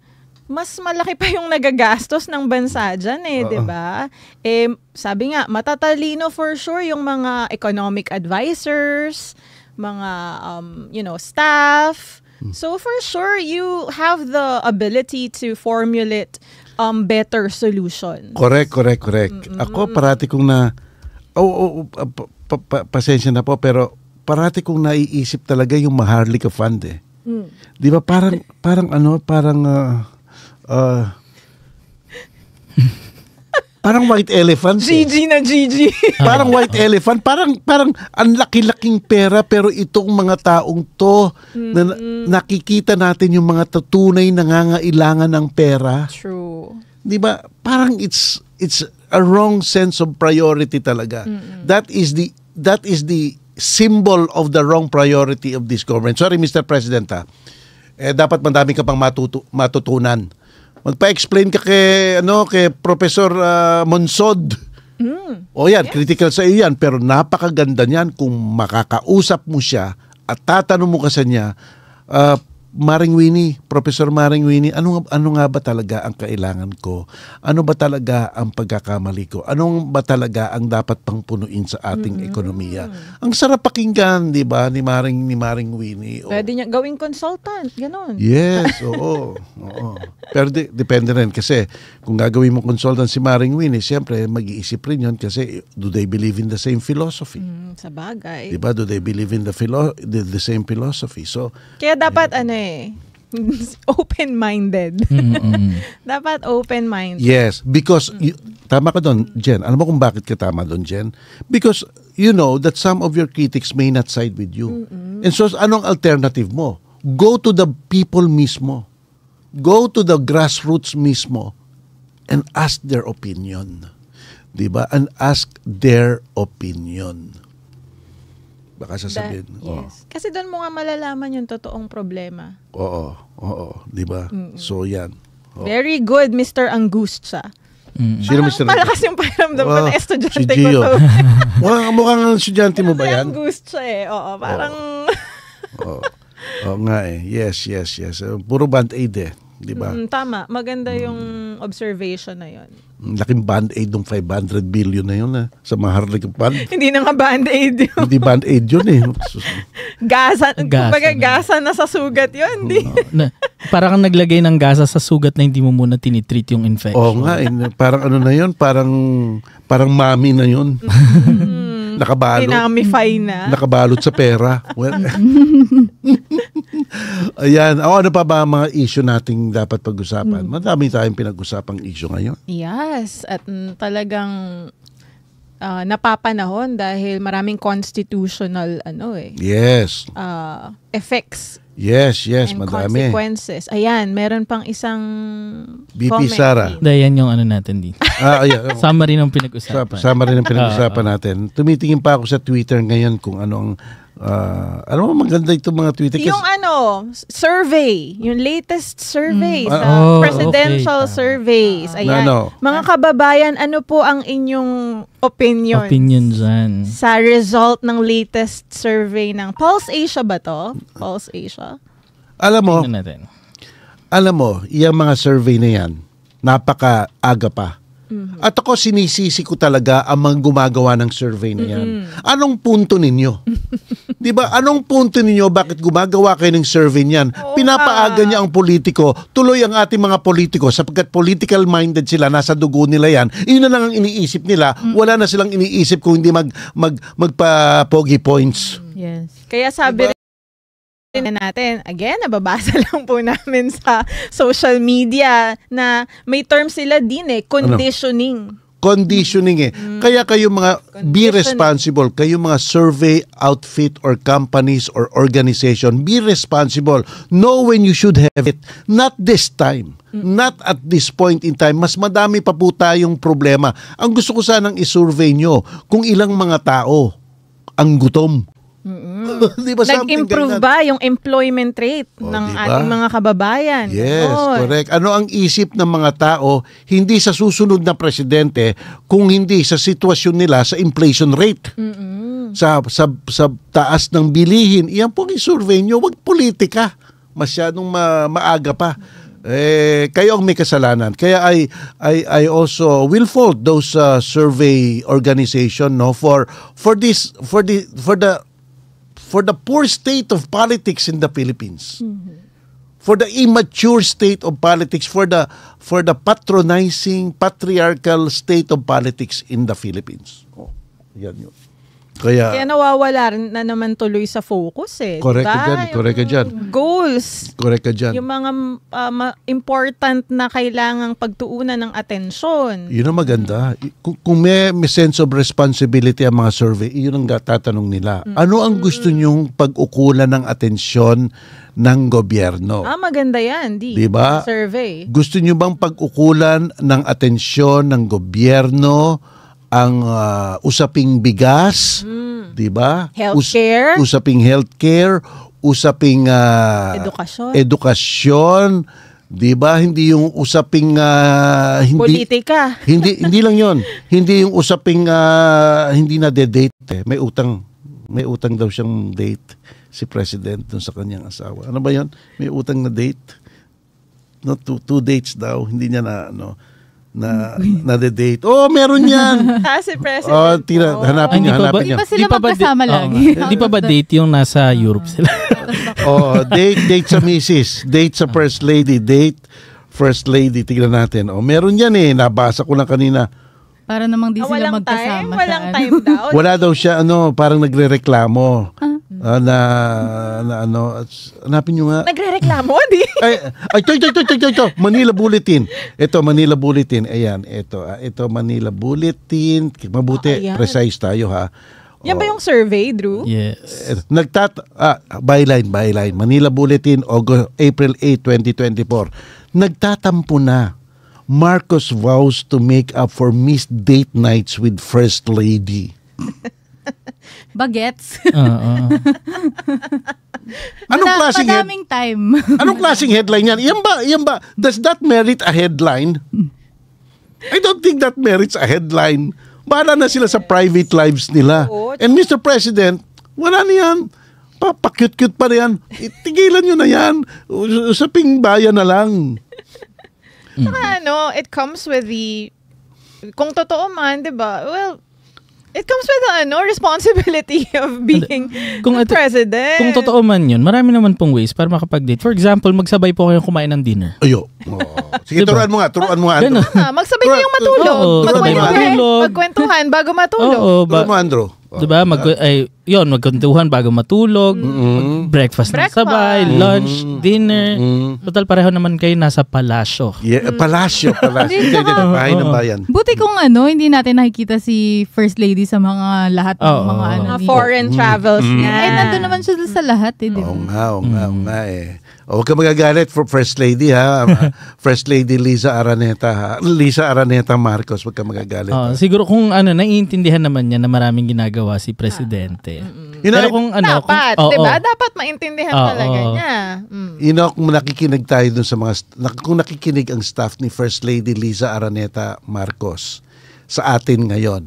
mas malaki pa yung nagagastos ng bansa dyan eh, di ba? Eh, sabi nga, matatalino for sure yung mga economic advisors, mga, um, you know, staff. Hmm. So for sure, you have the ability to formulate um, better solutions. Correct, correct, correct. Mm-hmm. Ako parati kong na, oh, oh, oh pa, pa, pasensya na po, pero parati kong naiisip talaga yung Maharlika Fund eh. Mm. Di ba parang parang ano parang uh, uh, parang white elephant. GG eh. na GG. parang white elephant. Parang, parang ang laki-laking pera pero itong mga taong to mm-hmm. na nakikita natin yung mga tunay nangangailangan ng pera. True. Di ba? Parang it's, it's a wrong sense of priority talaga. Mm-hmm. That is the, that is the symbol of the wrong priority of this government. Sorry, Mr. President, ha. Ah. Eh, dapat madami ka pang matutu- matutunan. Magpa-explain ka kay ano kay Professor uh, Monsod. Mm. O yan, yes. critical sa iyo yan, pero napakaganda niyan kung makakausap mo siya at tatanong mo kasi niya, uh, Maring Winnie, Professor Maring Winnie, ano, ano nga ba talaga ang kailangan ko? Ano ba talaga ang pagkakamali ko? Anong ba talaga ang dapat pang punuin sa ating mm-hmm. ekonomiya? Ang sarap pakinggan, di ba, ni Maring, ni Maring Winnie. O. Oh. Pwede niya gawing consultant, ganun. Yes, oo. oo. Pero de- depende rin kasi kung gagawin mo consultant si Maring Winnie, siyempre mag-iisip rin yun kasi do they believe in the same philosophy? Mm, sa bagay. Di ba? Do they believe in the, philo- the, the same philosophy? So, Kaya dapat ano eh, open-minded. Mm-hmm. Dapat open-minded. Yes, because mm. you, tama ka doon, Jen. Alam mo kung bakit ka tama doon, Jen? Because you know that some of your critics may not side with you. Mm-hmm. And so anong alternative mo? Go to the people mismo. Go to the grassroots mismo and ask their opinion. 'Di ba? And ask their opinion baka sasabihin. That, yes. Oh. Kasi doon mo nga malalaman yung totoong problema. Oo, oo, di ba? So yan. Oh. Very good, Mr. Angusta. Mm. Sino Mr. Malakas yung pakiramdam ko oh, na ah, estudyante si Gio. ko. mukhang, mukhang estudyante mo ba yan? Angusta eh. Oo, parang... Oo. Oo nga eh. Yes, yes, yes. Puro band-aid eh. Di ba? Mm, tama. Maganda mm. yung mm. observation na yon laking band-aid ng 500 billion na yun na eh, sa Maharlika Fund. Hindi na nga band-aid yun. Hindi band-aid yun eh. gasa, gasa, kumbaga na. gasa na sa sugat yun. Hindi. na, parang naglagay ng gasa sa sugat na hindi mo muna tinitreat yung infection. Oo nga, eh, parang ano na yun, parang, parang mami na yun. Mm nakabalot. Dinamify na. Nakabalot sa pera. Well, Ayan. O, oh, ano pa ba mga issue nating dapat pag-usapan? Hmm. Madami tayong pinag-usapang issue ngayon. Yes. At mm, talagang uh, napapanahon dahil maraming constitutional ano eh. Yes. Uh, effects Yes, yes, and madami. consequences. Ayan, meron pang isang BP comment. Sara. Dahil yung ano natin din. ah, ayan. summary ng pinag-usapan. Summary ng pinag-usapan ah, ah. natin. Tumitingin pa ako sa Twitter ngayon kung ano ang Uh, alam mo, maganda itong mga Twitter. Yung ano, survey. Yung latest survey mm. sa ah, oh, presidential okay. surveys. Ayan. No, no. Mga kababayan, ano po ang inyong opinion? opinions dyan. Sa result ng latest survey ng Pulse Asia ba to? Pulse Asia? Alam mo, alam mo, yung mga survey na yan, napaka-aga pa Mm-hmm. At ako sinisisi ko talaga ang mga gumagawa ng survey na yan. Mm-hmm. Anong punto ninyo? 'Di ba? Anong punto ninyo bakit gumagawa kayo ng survey niyan? Oh, Pinapaaga niya ang politiko. Tuloy ang ating mga politiko sapagkat political minded sila, nasa dugo nila 'yan. Iyon na lang ang iniisip nila. Mm-hmm. Wala na silang iniisip kung hindi mag mag magpa pogi points. Yes. Kaya sabi diba? Tingnan natin, again, nababasa lang po namin sa social media na may term sila din eh, conditioning. Ano? Conditioning eh. Mm. Kaya kayo mga, be responsible. Kayo mga survey, outfit, or companies, or organization, be responsible. Know when you should have it. Not this time. Mm. Not at this point in time. Mas madami pa po tayong problema. Ang gusto ko sanang isurvey nyo, kung ilang mga tao ang gutom Mm-hmm. Nag-improve ba yung employment rate o, oh, ng diba? ating mga kababayan? Yes, Lord. correct. Ano ang isip ng mga tao hindi sa susunod na presidente kung hindi sa sitwasyon nila sa inflation rate? Mm-hmm. Sa, sa, sa taas ng bilihin. Iyan pong isurvey nyo. Huwag politika. Masyadong ma- maaga pa. eh, kayo ang may kasalanan. Kaya I, I, I also will fault those uh, survey organization no for for this for the for the for the poor state of politics in the Philippines. Mm-hmm. For the immature state of politics, for the for the patronizing patriarchal state of politics in the Philippines. Oh, yan yun. Kaya, Kaya nawawala rin na naman tuloy sa focus eh. Correct diba? ka dyan, correct ka dyan. Goals. Correct ka dyan. Yung mga um, important na kailangang pagtuunan ng atensyon. Yun ang maganda. Kung, may, may sense of responsibility ang mga survey, yun ang tatanong nila. Mm-hmm. Ano ang gusto nyong pag-ukulan ng atensyon ng gobyerno? Ah, maganda yan, di. Diba? Survey. Gusto nyo bang pag-ukulan ng atensyon ng gobyerno ang uh, usaping bigas, mm. 'di ba? Healthcare, Us- usaping healthcare, usaping uh, edukasyon, edukasyon 'di ba? Hindi yung usaping uh, hindi politika. hindi hindi lang 'yon. Hindi yung usaping uh, hindi na de-date. Eh. May utang. May utang daw siyang date si president dun sa kanyang asawa. Ano ba 'yon? May utang na date. No, two, two dates daw, hindi niya na ano na mm-hmm. na the date. Oh, meron 'yan. ha, ah, si President. Oh, tira, hanapin niyo, hanapin niyo. Di pa ba, lagi? Oh, di pa ba date yung nasa Europe sila? oh, date date sa Mrs., date sa First Lady, date First Lady. Tignan natin. Oh, meron 'yan eh. Nabasa ko lang kanina. Para namang di ah, sila magkasama. Time? Walang ano. time daw. Wala daw siya ano, parang nagrereklamo. Ah. Uh, na, na ano, hanapin niyo nga. nagrereklamo reklamo di? ay, ay, to to to to, ito, Manila Bulletin. Ito, Manila Bulletin. Ayan, ito, uh, ito, Manila Bulletin. Mabuti, oh, precise tayo ha. Yan oh. ba yung survey, Drew? Yes. Er, nagtat ah, byline, byline. Manila Bulletin, August, April 8, 2024. Nagtatampo na. Marcos vows to make up for missed date nights with First Lady. Bagets. Oo. anong Wala, klaseng head- time. anong klaseng headline yan? Yan ba, yan ba, does that merit a headline? I don't think that merits a headline. Bala na sila sa private lives nila. And Mr. President, wala na yan. Papakyut-kyut pa yan. Tigilan nyo na yan. Usaping bayan na lang. Saka mm. ano, it comes with the, kung totoo man, di ba, well, It comes with the ano, responsibility of being kung the ito, president. Kung totoo man yun, marami naman pong ways para makapag-date. For example, magsabay po kayong kumain ng dinner. Ayo. Oh. Sige, diba? turuan mo nga. Turuan mo nga. Andrew. Nga, ah, magsabay kayong matulog. Oo, magkwentuhan, magkwentuhan bago matulog. Oo, ba- turuan mo, Andrew. Oh, diba? Ah. Mag- ay, yun, magkantuhan bago matulog, mm-hmm. breakfast, breakfast na sabay, mm-hmm. lunch, dinner. Mm-hmm. Total, pareho naman kayo nasa palasyo. Yeah, mm-hmm. palasyo, palasyo. Hindi, hindi, bahay ng bayan. Buti kung ano, hindi natin nakikita si First Lady sa mga lahat ng oh, mga oh, ano. Mga foreign mm. travels mm-hmm. niya. Eh, nandun naman siya sa lahat eh, di ba? Oo oh, nga, oo oh, nga, oo oh, nga eh. Huwag ka magagalit for First Lady ha. First Lady Liza Araneta ha. Liza Araneta Marcos, huwag ka magagalit. Oh, siguro kung ano, naiintindihan naman niya na maraming ginagawa si Presidente kaya. mm Pero kung ano, dapat, kung, oh, 'di ba? Oh. Dapat maintindihan oh, talaga oh. niya. Mm. You know, kung nakikinig tayo dun sa mga kung nakikinig ang staff ni First Lady Liza Araneta Marcos sa atin ngayon.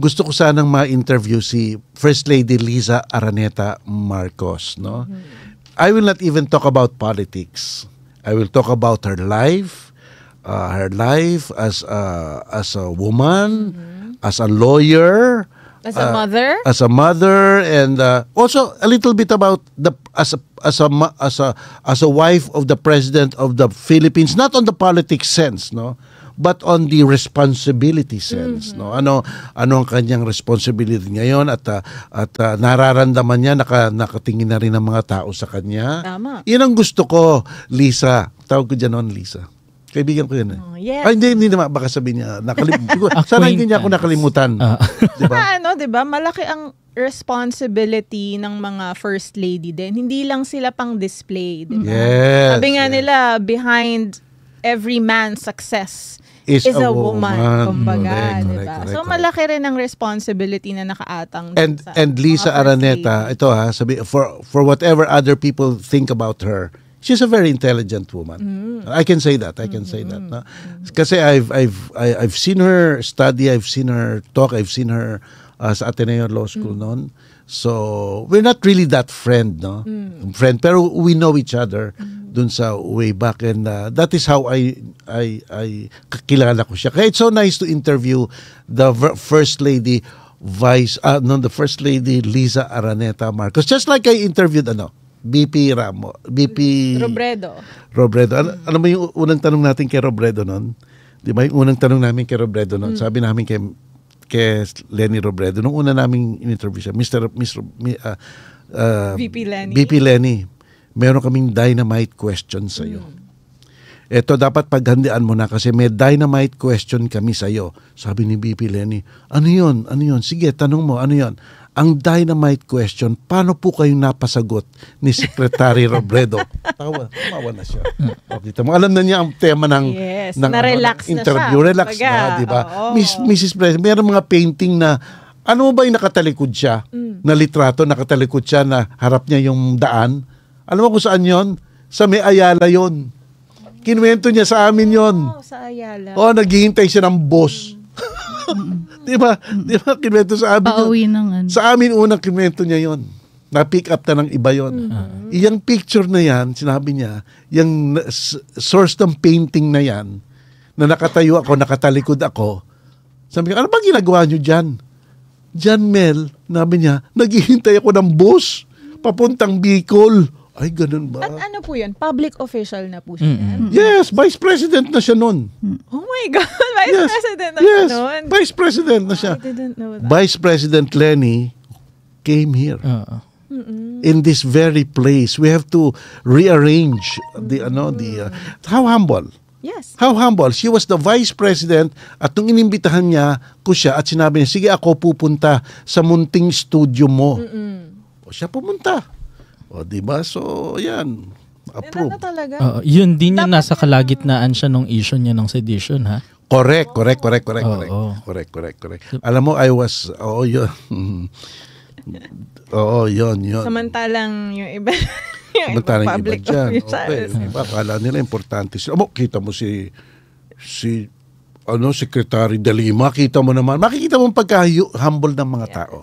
Gusto ko sanang ma-interview si First Lady Liza Araneta Marcos, no? Mm-hmm. I will not even talk about politics. I will talk about her life, uh, her life as a, as a woman, mm-hmm. as a lawyer, as a uh, mother as a mother and uh, also a little bit about the as a as a as a as a wife of the president of the Philippines not on the politics sense no but on the responsibility sense mm-hmm. no ano ano ang kanyang responsibility ngayon at uh, at uh, nararamdaman niya naka, nakatingin na rin ang mga tao sa kanya Tama. yun ang gusto ko Lisa tawag ko diyan on Lisa Kaibigan ko yan eh. Oh, yes. Ay, hindi, hindi naman. Baka sabihin niya, nakalimutan. Sana hindi niya ako nakalimutan. Ah. Uh. diba? Saka ano, diba, malaki ang responsibility ng mga first lady din. Hindi lang sila pang display. Diba? Mm-hmm. Yes, Sabi nga yes. nila, behind every man's success is, is a, a woman. woman. Kumbaga, correct, diba? correct, correct, so malaki rin ang responsibility na nakaatang. sa and Lisa Araneta, ito ha, sabi, for, for whatever other people think about her, she's a very intelligent woman. Mm. I can say that. I can say that. Mm-hmm. No? Kasi I've I've I, I've seen her study, I've seen her talk, I've seen her uh, sa Ateneo Law School mm. noon. So, we're not really that friend, no? Mm. Friend, pero we know each other mm. dun sa way back and uh, that is how I I I kilala ko siya. Kaya it's so nice to interview the first lady Vice uh, no the first lady Liza Araneta Marcos just like I interviewed ano BP Ramo, BP Robredo. Robredo. Ano, ano ba yung unang tanong natin kay Robredo noon? 'Di ba yung unang tanong namin kay Robredo noon? Mm. Sabi namin kay kay Lenny Robredo nung una naming in-interview siya, Mr. Mr. Uh, uh, BP Lenny. BP Lenny. Meron kaming dynamite question sa iyo. Mm. Ito dapat paghandaan mo na kasi may dynamite question kami sa iyo. Sabi ni BP Lenny, ano 'yon? Ano 'yon? Sige, tanong mo, ano 'yon? Ang dynamite question, paano po kayo napasagot ni Secretary Robredo? Tawa, tawa na siya. Okay, oh, mo. Alam na niya ang tema ng, yes, ng, na-relax ng interview. Na siya. Relax Baga, na, di ba? Miss, Mrs. President, mayroong mga painting na ano ba yung nakatalikod siya? Mm. Na litrato, nakatalikod siya na harap niya yung daan. Alam mo kung saan yon? Sa may Ayala yon. Kinuwento niya sa amin yon. Oh, sa Ayala. Oh, naghihintay siya ng boss. Mm Mm-hmm. di ba? Di ba kinwento sa amin? Pauwi ng ano. Sa amin unang kinwento niya yon. Na-pick up na ng iba yon. Mm-hmm. Iyang picture na yan, sinabi niya, yung source ng painting na yan, na nakatayo ako, nakatalikod ako, sabi ko, ano bang ginagawa niyo dyan? Jan Mel, sabi niya, naghihintay ako ng bus papuntang Bicol. Ay, ganun ba? At ano po yan? Public official na po siya. Mm-hmm. Yes, vice president na siya noon. Oh my God, vice yes. president na yes. noon? vice president na ah, siya. I didn't know that. Vice President Lenny came here. uh ah, huh ah. Mm-mm. In this very place. We have to rearrange the, ano, the, uh, how humble. Yes. How humble. She was the vice president at nung inimbitahan niya ko siya at sinabi niya, sige ako pupunta sa munting studio mo. Mm-mm. O siya pumunta. O, di ba? So, yan. Approved. Na talaga. Uh, yun din yung nasa kalagitnaan siya nung issue niya ng sedition, ha? Correct, correct, correct, correct, oh, correct. Oh. Correct, correct, correct. Alam mo, I was, oh, yun. oo, yun, yun. Samantalang yung iba, yung Samantalang iba dyan. Okay, iba, kala nila importante sila. Amo, kita mo si, si, ano, Secretary Dalima, kita mo naman, makikita mo pagka humble ng mga yes. tao.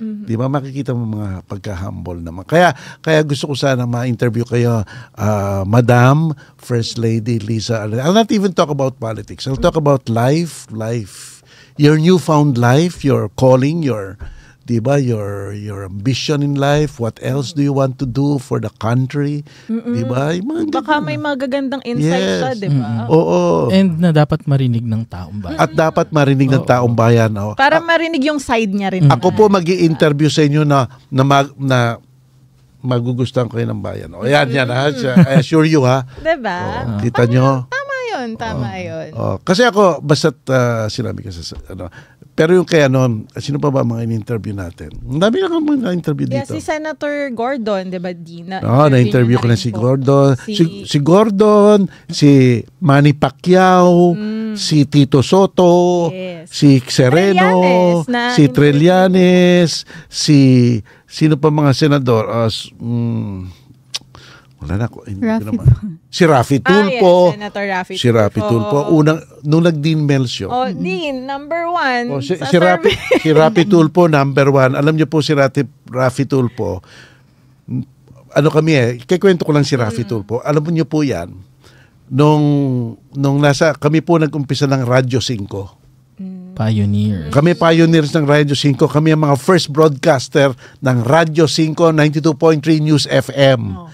Mm-hmm. Di ba makikita mo mga pagka-humble naman. Kaya kaya gusto ko sana ma-interview kayo uh, Madam First Lady Lisa. I'll not even talk about politics. I'll talk about life, life, your newfound life, your calling, your 'di ba your your ambition in life what else do you want to do for the country mm 'di ba baka may magagandang insight yes. ka 'di ba oo and na dapat marinig ng taong bayan at dapat marinig mm -hmm. ng taong bayan oh. para marinig yung side niya rin ako po magi-interview sa inyo na na, mag, na magugustuhan ko yun ng bayan. O oh. yan, ah. yan ha. I assure you ha. Diba? O, oh, kita nyo. Tama yun, tama oh, yun. Oh. Kasi ako, basta uh, ah, sinabi ko sa, ano, pero yung kaya noon, sino pa ba mga in-interview natin? Ang dami na kami na-interview dito. Yeah, si Senator Gordon, di ba, Dina? Oo, oh, na-interview ko na si Gordon. Si... si, si Gordon, si Manny Pacquiao, mm. si Tito Soto, yes. si Sereno, Trillanes si Trillanes, si sino pa mga senador? Uh, mm, wala na ko. Rafi naman. Si Rafi Tulpo. Ah, yes, Senator Rafi si Rafi Tulpo. Unang, nung nag-Dean Mel siya. Oh, Dean, number one. Oh, si, si, Rafi, si Rafi Tulpo, number one. Alam niyo po si Rafi, Rafi Tulpo, ano kami eh, kikwento ko lang si Rafi mm. Tulpo. Alam niyo po yan, nung, nung nasa, kami po nag-umpisa ng Radyo 5. Mm. Pioneers. Kami pioneers ng Radyo 5. Kami ang mga first broadcaster ng Radyo 5, 92.3 News FM. Oh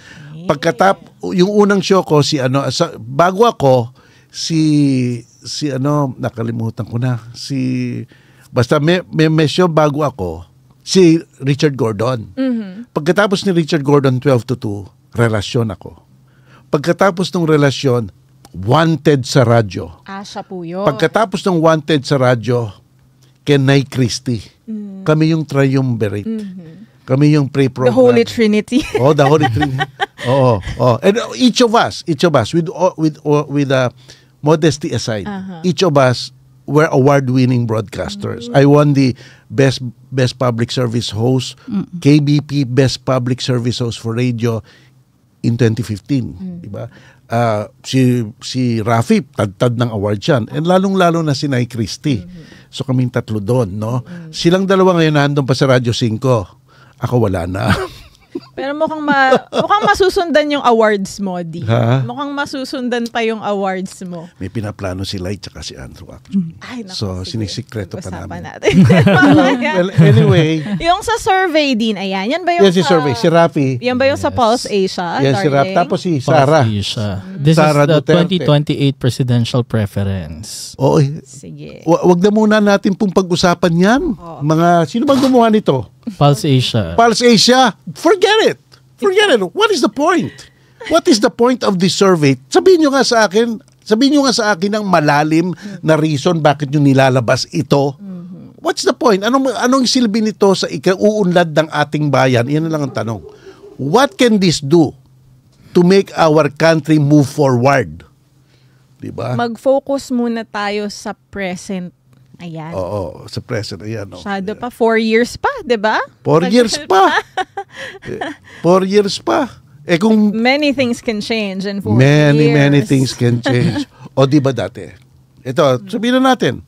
pagkatap yung unang show ko si ano sa, bago ako si si ano nakalimutan ko na si basta may may, may show bago ako si Richard Gordon. Mm-hmm. Pagkatapos ni Richard Gordon 12 to 2 relasyon ako. Pagkatapos ng relasyon wanted sa radyo. Ah, po yun. Pagkatapos ng wanted sa radyo, kay Nay Christie. Mm. Kami yung triumvirate. Mm-hmm. Kami yung pre-program. The Holy Trinity. oh, the Holy Trinity. oh, oh. And each of us, each of us, with uh, with uh, with uh, modesty aside, uh-huh. each of us were award-winning broadcasters. Mm-hmm. I won the best best public service host, mm-hmm. KBP best public service host for radio in 2015, mm-hmm. di ba? Uh, si si Rafi tadtad ng award yan. And lalong-lalo na si Nay Christie. Mm-hmm. So kaming tatlo doon, no? Mm-hmm. Silang dalawa ngayon nandoon pa sa Radio 5. Ako wala na. Pero mukhang, ma- mukhang masusundan yung awards mo, Di. Ha? Mukhang masusundan pa yung awards mo. May pinaplano si Light at si Andrew actually. Mm. Ay, naku, so, sinisikreto pa namin. natin. well, anyway. yung sa survey din, ayan. Yan ba yung yes, sa, survey. Si Rafi. Yan ba yung yes. sa Pulse Asia? Yes, darling? si Rafi. Tapos si Sara. Pulse Asia. Mm. This Sarah is the Duterte. 2028 presidential preference. Oo. Eh. Sige. Wag na muna natin pong pag-usapan yan. Oh. Mga, sino bang gumawa nito? Pulse Asia. Pulse Asia. Forget it. Forget it. What is the point? What is the point of this survey? Sabihin nyo nga sa akin, sabihin nyo nga sa akin ang malalim na reason bakit nyo nilalabas ito. Mm-hmm. What's the point? Anong, anong silbi nito sa ikauunlad ng ating bayan? Iyan na lang ang tanong. What can this do to make our country move forward? Diba? Mag-focus muna tayo sa present Ayan. Oo, sa present. Ayan. Oh. Shadow pa. Four years pa, di ba? Four Tagal years pa. four years pa. Eh kung... Many things can change in four many, years. Many, many things can change. o di ba dati? Ito, sabihin na natin.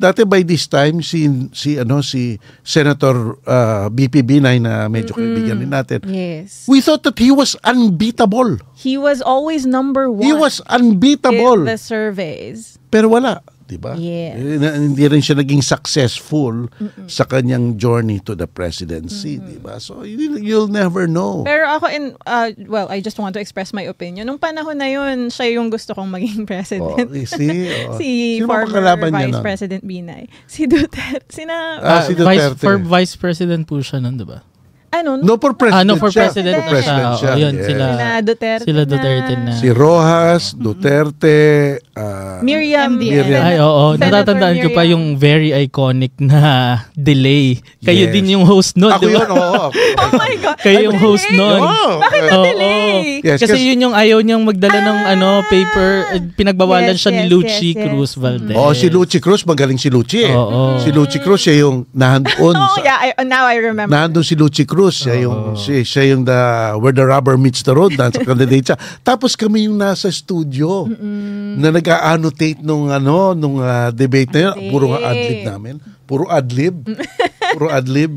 Dati by this time si si ano si Senator uh, ah, BPB na na medyo mm-hmm. kaibigan natin. Yes. We thought that he was unbeatable. He was always number one. He was unbeatable. In the surveys. Pero wala di ba? Yes. Eh, hindi rin siya naging successful Mm-mm. sa kanyang journey to the presidency, mm-hmm. di ba? So you, you'll never know. Pero ako in uh, well, I just want to express my opinion. Nung panahon na 'yun, siya yung gusto kong maging president. Oh, eh, see, oh. si Sino former Vice nun? President Binay. Si Duterte, sina ah, si ah, Duterte. Vice, for Vice President po siya nun, di ba? Ano? No for president. Ah, no for president. Siya. For president siya. Oh, yun, yes. sila, sila Duterte. Sila Duterte na. Si Rojas, mm-hmm. Duterte, uh, Miriam, Miriam. Miriam. Ay, oo. Oh, Natatandaan Miriam. ko pa yung very iconic na delay. Kayo yes. din yung host nun, Ako diba? yun, oo. Oh, my God. Kayo yung delay? host nun. Oh. Bakit na delay? Yes, Kasi yun yung ayaw niyang magdala ah. ng ano paper. Eh, pinagbawalan yes, siya ni Lucy yes, yes. Cruz mm-hmm. Valdez. Oo, oh, si Lucy Cruz. Magaling si Lucy eh. Oh, oh. Si Lucy Cruz, siya yung nahandoon. oh, yeah. I, now I remember. Nahandoon si Lucy Cruz Cruz, siya yung, siya, siya yung the, where the rubber meets the road, dance candidate siya. Tapos kami yung nasa studio Mm-mm. na nag-annotate nung, ano, nung uh, debate na yun. Puro nga ad-lib namin. Puro ad-lib. Mm. Puro ad-lib.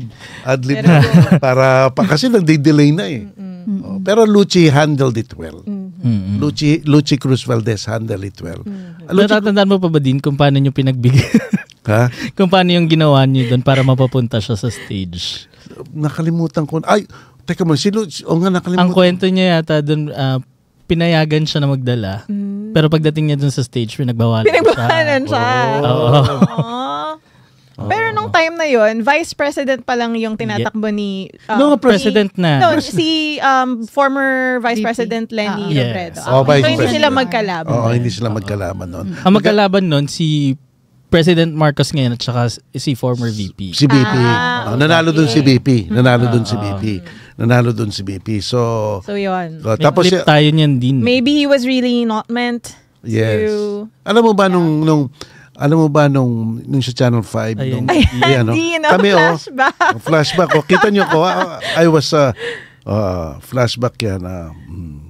na. para, pa, kasi nagde-delay na eh. Oh, pero Lucci handled it well. Mm-hmm. Lucci, Lucci Cruz Valdez handled it well. Mm-hmm. Ah, Lucci, Natatandaan mo pa ba din kung paano nyo pinagbigyan? ha? Kung paano yung ginawa niyo doon para mapapunta siya sa stage? nakalimutan ko. Ay, teka mo, sino, o nga nakalimutan. Ang kwento niya yata doon, uh, ah, pinayagan siya na magdala. Mm. Pero pagdating niya doon sa stage, pinagbawalan, pinagbawalan siya. siya. Oo. Oh. Oh. Oh. Pero nung time na yon, vice president pa lang yung tinatakbo ni um, ah, No, president si, na. No, si um, former vice VP. president Lenny uh, yes. Robredo. Oh, so, so, hindi sila magkalaban. Oo, oh, hindi sila magkalaban noon. Ang magkalaban noon si President Marcos ngayon at saka si former VP. Si VP. Ah, oh, nanalo ah, okay. doon si VP. Ah, nanalo doon si VP. Nanalo doon si VP. So, so yun. So, tapos May tayo niyan din. Maybe he was really not meant yes. to... Alam mo ba yeah. nung, nung alam mo ba nung nung sa Channel 5 Ayun. nung Ayun, ano, you know, kami oh. flashback. oh flashback oh kita niyo ko I, I was uh, uh flashback yan uh, mm,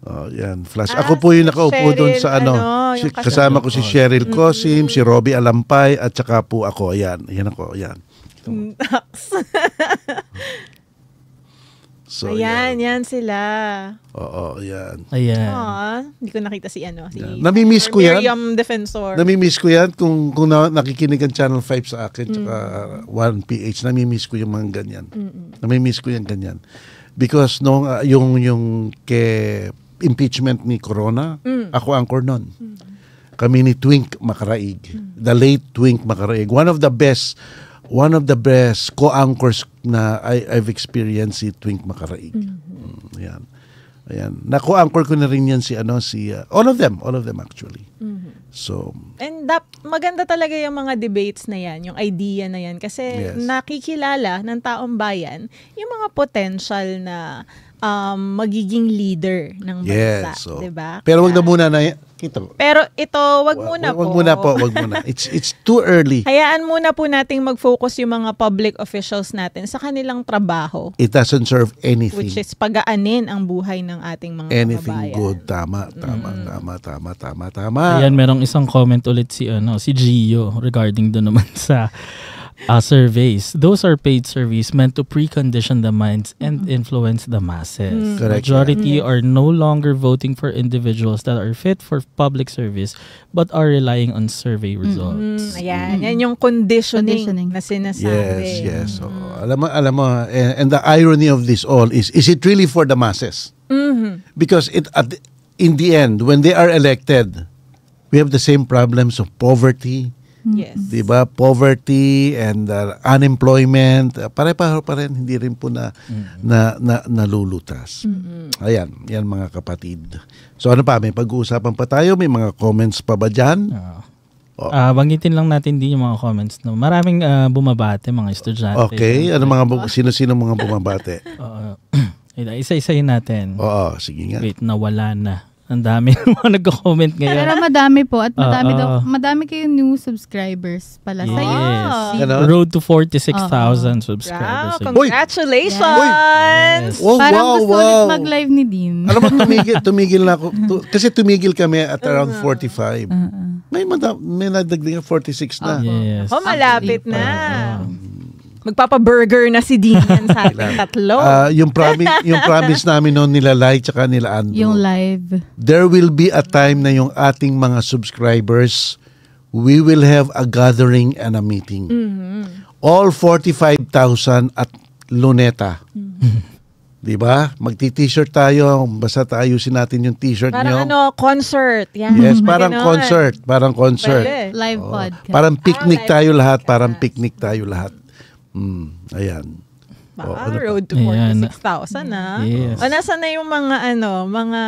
Oh, yan, flash. Ah, ako po yung nakaupo Cheryl, doon sa ano, ano si, kasama ko si Cheryl Cosim, mm-hmm. si Robbie Alampay, at saka po ako. Ayan, ayan ako, ayan. So, Ayan, yan sila. Oo, ayan. Ayan. Aw, hindi ko nakita si ano. Si Yan. Namimiss ko yan. Miriam Defensor. Namimiss ko yan kung, kung na, nakikinig ang Channel 5 sa akin, mm. saka 1PH, namimiss ko yung mga ganyan. Namimiss ko yung ganyan. Because nung, ah, yung, yung ke impeachment ni Corona, mm. ako anchor nun. Mm. Kami ni Twink Makaraig, mm. the late Twink Makaraig. One of the best, one of the best co-anchors na I, I've experienced si Twink Makaraig. Mm-hmm. Mm. Mm, yan. Ayan. Naku-anchor ko na rin yan si ano si uh, all of them, all of them actually. Mm-hmm. So And that maganda talaga yung mga debates na yan, yung idea na yan kasi yes. nakikilala ng taong bayan yung mga potential na um, magiging leader ng bansa, yes, so. Oh. 'di ba? Pero wag na muna na kita. Pero ito, wag muna wag, po. Wag muna po, wag muna. It's it's too early. Hayaan muna po nating mag-focus yung mga public officials natin sa kanilang trabaho. It doesn't serve anything. Which is pagaanin ang buhay ng ating mga Anything kababayan. good, tama, tama, mm. tama, tama, tama, tama. Ayan, merong isang comment ulit si ano, si Gio regarding do naman sa uh, surveys. Those are paid surveys meant to precondition the minds and mm-hmm. influence the masses. Mm. Correct. Majority yeah. Mm. are no longer voting for individuals that are fit for public service but are relying on survey mm-hmm. results. Mm-hmm. Ayan, mm. yan yung conditioning, conditioning. na sinasabi. Yes, yes. So, mm-hmm. alam mo, alam mo, and, and the irony of this all is, is it really for the masses? Mm-hmm. Because it at, in the end, when they are elected, we have the same problems of poverty, Mm-hmm. Yes. Mm-hmm. 'Di ba? Poverty and uh, unemployment, uh, pare-pareho pa rin hindi rin po na mm-hmm. na, na nalulutas. Mm-hmm. Ayan, 'yan mga kapatid. So ano pa, may pag-uusapan pa tayo, may mga comments pa ba diyan? Ah, oh. uh, banggitin lang natin din yung mga comments. No? Maraming uh, bumabate mga estudyante. Okay, ano mga bu- diba? sino-sino mga bumabate? Oo. uh, isa-isahin natin. Oo, sige nga. Wait, nawala na. Ang dami mga nagko-comment ngayon. Pero madami po at madami uh, uh, daw ah, ah. madami kayong new subscribers pala yes. sa YouTube. Yes. Road to 46,000 uh, subscribers. Wow, congratulations. Yes. Yes. Oh, Parang wow, gusto wow. ulit mag-live ni Dean. Alam mo tumigil tumigil na ako tu, kasi tumigil kami at uh-huh. around 45. Uh, uh. May madam, may nadagdag 46 na. Uh, yes. Oh, malapit na. Uh, uh. Magpapa-burger na si Dean yan sa ating tatlo. Uh, yung, promise, yung promise namin noon nila Lai tsaka nila Andrew. Yung live. There will be a time na yung ating mga subscribers, we will have a gathering and a meeting. Mm-hmm. All 45,000 at Luneta. Mm-hmm. 'di ba? Magti-t-shirt tayo, basta ayusin natin yung t-shirt niyo. Parang ano, concert. Yeah. Yes, parang concert, parang concert. Pwede. Live oh. podcast. Parang ah, picnic ah, tayo lahat, parang picnic tayo lahat. Mm, ayan. oh, ano road to 46,000 na. Ah. Yes. O nasa na yung mga ano, mga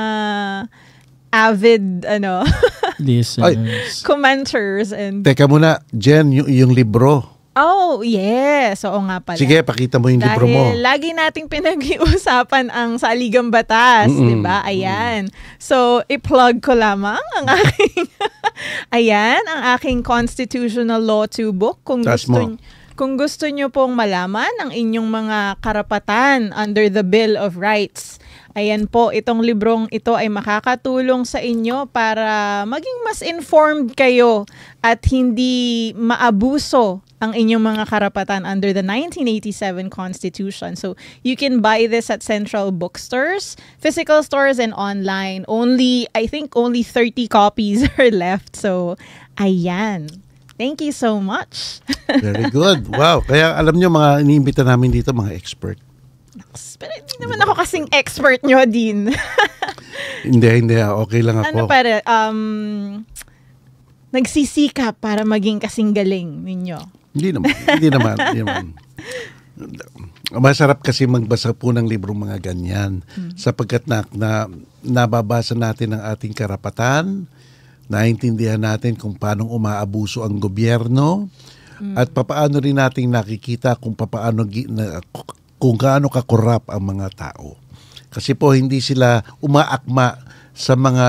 avid ano listeners, commenters and Teka muna, Jen, yung, yung libro. Oh, yes. Oo nga pala. Sige, pakita mo yung Dahil libro mo. Dahil lagi nating pinag-iusapan ang saligang batas, 'di ba? Ayan. So, i-plug ko lamang ang aking Ayan, ang aking constitutional law 2 book kung That's gusto mo kung gusto nyo pong malaman ang inyong mga karapatan under the Bill of Rights, ayan po, itong librong ito ay makakatulong sa inyo para maging mas informed kayo at hindi maabuso ang inyong mga karapatan under the 1987 Constitution. So, you can buy this at central bookstores, physical stores, and online. Only, I think, only 30 copies are left. So, ayan. Thank you so much. Very good. Wow. Kaya alam nyo, mga iniimbita namin dito, mga expert. Pero hindi naman diba? ako kasing expert nyo, din. hindi, hindi. Ah. Okay lang ako. Ano pare, um, nagsisikap para maging kasing galing ninyo. Hindi naman. Hindi naman. hindi naman. Masarap kasi magbasa po ng libro mga ganyan hmm sapagkat na, na nababasa natin ang ating karapatan, naintindihan natin kung paano umaabuso ang gobyerno at papaano rin nating nakikita kung papaano kung gaano kakorap ang mga tao. Kasi po hindi sila umaakma sa mga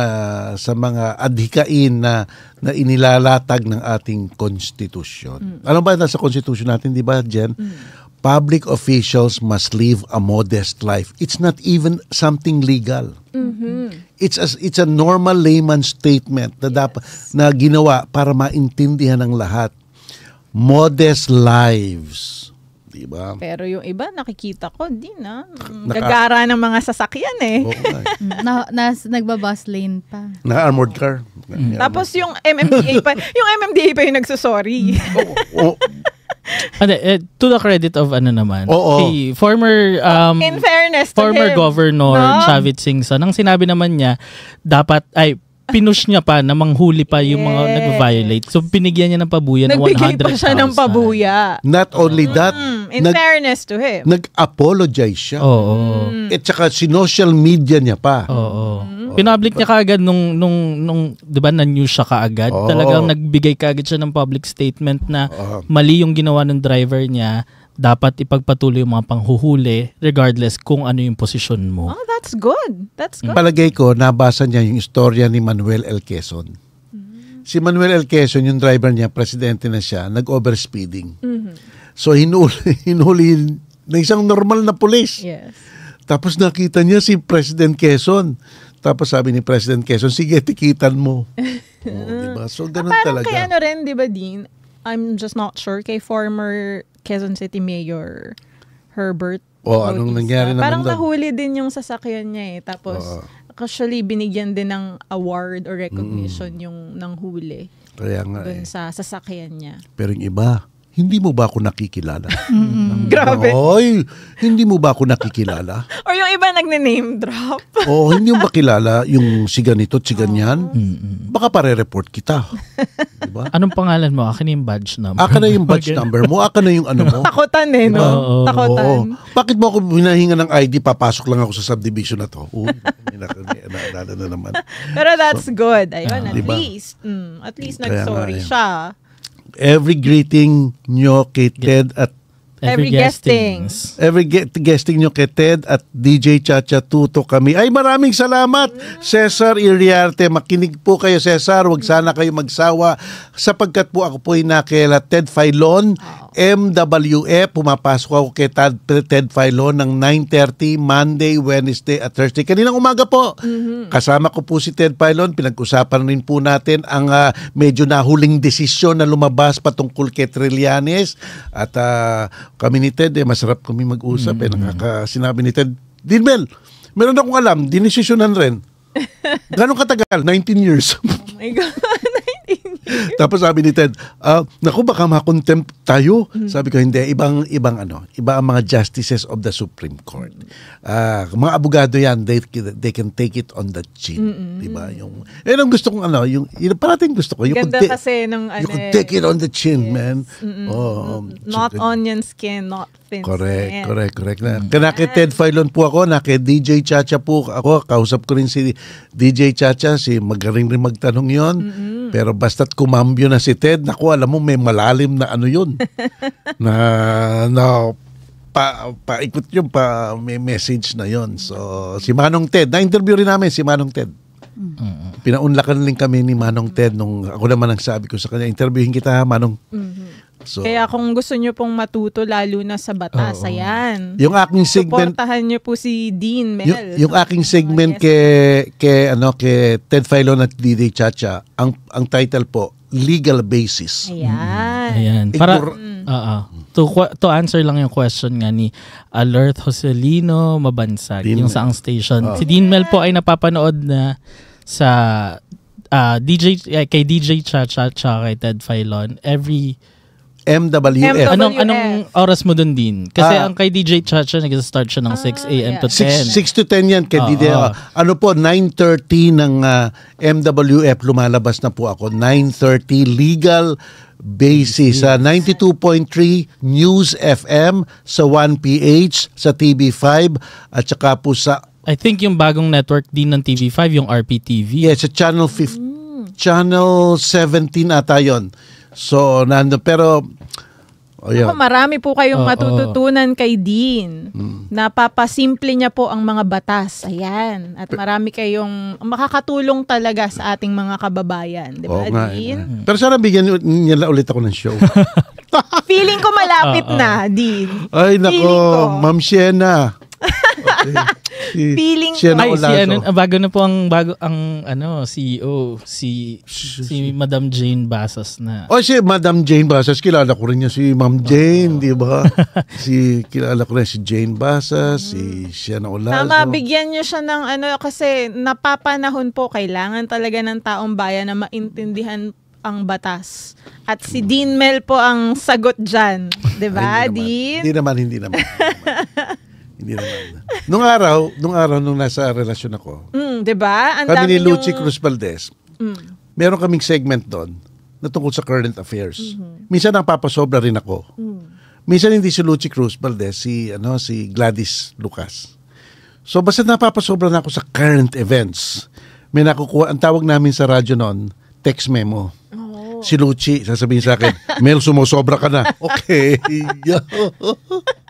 sa mga adhikain na na inilalatag ng ating konstitusyon. Mm. Ano ba nasa konstitusyon natin, 'di ba, Jen? Mm public officials must live a modest life. It's not even something legal. Mm-hmm. It's a, it's a normal layman statement na, yes. dapat, na ginawa para maintindihan ng lahat. Modest lives. Diba? Pero yung iba, nakikita ko din na Gagara ng mga sasakyan eh. Okay. Eh. na, na, nagbabus lane pa. Na-armored car. Mm. Tapos yung MMDA pa, yung MMDA pa yung nagsusorry. oh, oh, Ande, eh, to the credit of ano naman, Oo. si former um, In fairness to former him. governor No. Chavit Singson, ang sinabi naman niya, dapat ay pinush niya pa na manghuli pa yung mga yes. nag-violate. So binigyan niya ng pabuya ng 100,000. Nagbigay pa siya ng pabuya. Not only mm. that, mm, in nag, fairness to him. Nag-apologize siya. Oo. Mm. At saka sinocial media niya pa. Oo. Mm. Pinublik niya kaagad nung nung nung 'di ba na news siya kaagad. Oo. Talagang nagbigay kaagad siya ng public statement na mali yung ginawa ng driver niya dapat ipagpatuloy yung mga panghuhuli regardless kung ano yung posisyon mo. Oh, that's good. That's hmm? good. Palagay ko, nabasa niya yung istorya ni Manuel L. Quezon. Hmm. Si Manuel L. Quezon, yung driver niya, presidente na siya, nag-overspeeding. Mm-hmm. So, hinuli, hinuli na isang normal na pulis. Yes. Tapos nakita niya si President Quezon. Tapos sabi ni President Quezon, sige, tikitan mo. oh, diba? So, ah, ganun ah, talaga. Kaya ano rin, di ba, Dean? I'm just not sure kay former Quezon City Mayor Herbert Oh, anong nangyari naman Parang doon? nahuli din yung sasakyan niya eh. Tapos, oh. actually, binigyan din ng award or recognition mm. yung ng huli. Kaya nga dun eh. sa sasakyan niya. Pero yung iba, hindi mo ba ako nakikilala? Mm. Grabe. Oy, hindi mo ba ako nakikilala? Or yung iba nagne-name drop. Oo, oh, hindi mo ba kilala yung si ganito at si ganyan? Mm-hmm. Baka pare-report kita. Diba? Anong pangalan mo? Akin yung badge number. Akin na yung badge number mo. Akin na yung ano mo. Takotan eh, no? Diba? Oo. Takotan. Oo. Bakit mo ako hinahinga ng ID? Papasok lang ako sa subdivision na to. Oo, na naman. Pero that's so, good. Ayun, uh, at diba? least. Mm, at least nag-sorry eh. siya every greeting nyo kay Ted at Every, guesting. Every ge- guesting nyo kay Ted at DJ Chacha Tuto kami. Ay maraming salamat Cesar Iriarte. Makinig po kayo Cesar. Huwag sana kayo magsawa sapagkat po ako po ay nakela Ted Filon. MWF, e, pumapasok ako kay Tad, Ted Filon ng 9.30, Monday, Wednesday at Thursday. Kaninang umaga po, mm-hmm. kasama ko po si Ted Filon, pinag-usapan rin po natin ang uh, medyo nahuling desisyon na lumabas patungkol kay Trillanes. At uh, kami ni Ted, eh, masarap kami mag-usap. Eh. Mm-hmm. Eh, nakaka, sinabi ni Ted, Dilmel, meron akong alam, dinesisyonan rin. Ganong katagal? 19 years. oh my God. Tapos sabi ni Ted, uh, naku baka makontempt tayo. Mm-hmm. Sabi ko, hindi, ibang, ibang ano, iba ang mga justices of the Supreme Court. Uh, mga abogado yan, they, they can take it on the chin. Mm-hmm. Diba? Yung, eh, ang gusto kong ano, yung, yung parating gusto ko. You Ganda could, kasi ng ano. You could ano take it eh. on the chin, yes. man. Mm-hmm. Oh, Not so, onion skin, not expenses. Correct, Ayan. correct, correct. Na, mm. Kaya naki Ted Filon po ako, naki DJ Chacha po ako. Kausap ko rin si DJ Chacha, si magaling rin magtanong yon. Mm-hmm. Pero basta't kumambyo na si Ted, naku, alam mo, may malalim na ano yon. na, na pa paikot yung pa may message na yon. So si Manong Ted, na-interview rin namin si Manong Ted. Mm-hmm. Pinaunlakan din kami ni Manong Ted nung ako naman ang sabi ko sa kanya, interviewin kita Manong. Mm-hmm. So, Kaya kung gusto nyo pong matuto lalo na sa batas, oo. ayan. Yung aking segment Suportahan nyo po si Dean Mel. Yung, yung aking segment kay kay ano kay Ted Filon at DJ Chacha, ang ang title po legal basis. Ayan. Ayan. Mm. Para mm. uh, uh, to to answer lang yung question nga ni Alert Joselino Mabansag, Dean yung Mel. sa station. Oh. Si Dean Mel po ay napapanood na sa uh, ah, DJ uh, kay DJ Chacha Chacha kay Ted Filon every MWF. Anong anong oras mo dun din? Kasi Ah. ang kay DJ Chacha nag-start siya ng 6 ah, a.m. to 10. 6, to 10 yan, Oo. Candide. Ano po, 9.30 ng ah, MWF, lumalabas na po ako. 9.30 legal basis. Ah, sa 92.3 News FM sa 1PH, sa TV5, at saka po sa, I think yung bagong network din ng TV5, yung RPTV. yeah, sa Channel 5, mm. Channel 17 ata yun. So, nando, pero... Oh, Ayun. Ako, marami po kayong oh, matututunan oh. kay Dean. Mm. Napapasimple niya po ang mga batas. Ayan. At marami kayong makakatulong talaga sa ating mga kababayan. Di ba, oh, Dean? Nga, Pero sana bigyan niya ulit ako ng show. Feeling ko malapit uh, uh. na, Dean. Ay, nako. Ma'am Shena. Si, Feeling siya Ay, si ano, oh. bago na po ang bago ang ano CEO si si Madam Jane Basas na. Oh, si Madam Jane Basas kilala ko rin niya si Ma'am Jane, oh. di ba? si kilala ko rin si Jane Basas, si hmm. Shana Olazo. Tama, bigyan niyo siya ng ano kasi napapanahon po kailangan talaga ng taong bayan na maintindihan ang batas. At si hmm. Dean Mel po ang sagot dyan. Diba, Dean? hindi naman. Hindi naman. Hindi naman. nung araw, nung araw nung nasa relasyon ako, mm, 'di ba? Ang kami ni Lucy yung... Cruz Valdez. Mm. Meron kaming segment doon na tungkol sa current affairs. Mm-hmm. Minsan napapasobra rin ako. Mm. Minsan hindi si Lucy Cruz Valdez, si ano si Gladys Lucas. So basta napapasobra na ako sa current events. May nakukuha ang tawag namin sa radyo noon, text memo. Oh si Luchi, sasabihin sa akin, Mel, sumosobra ka na.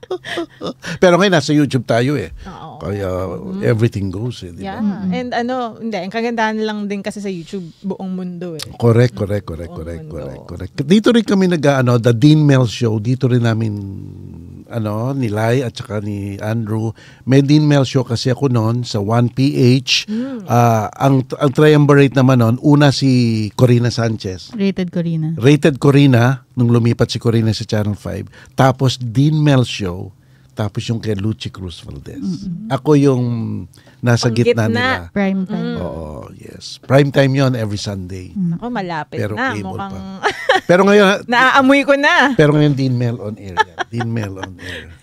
Okay. Pero ngayon nasa YouTube tayo eh. Oo. Kaya mm. everything goes eh. Di yeah. Ba? Mm-hmm. And ano, hindi, ang kagandahan lang din kasi sa YouTube buong mundo eh. Correct, correct, mm-hmm. correct, buong correct, mundo. correct, correct. Dito rin kami nag-ano, The Dean Mel Show, dito rin namin ano ni Lai at saka ni Andrew. May Dean Mel show kasi ako noon sa 1PH. Mm. Uh, ah, ang ang triumvirate naman noon, una si Corina Sanchez. Rated Corina. Rated Corina nung lumipat si Corina sa Channel 5. Tapos Dean Mel show tapos yung kay Lucy Cruz Valdez. Mm-hmm. Ako yung nasa Pang gitna, gitna nila. Prime time. Mm. Oo, yes. Prime time yon every Sunday. Mm. Ako oh, malapit pero na. Cable mukhang... pa. Pero ngayon... Naaamoy ko na. Pero ngayon, Dean Mel on air. Dean Mel on air.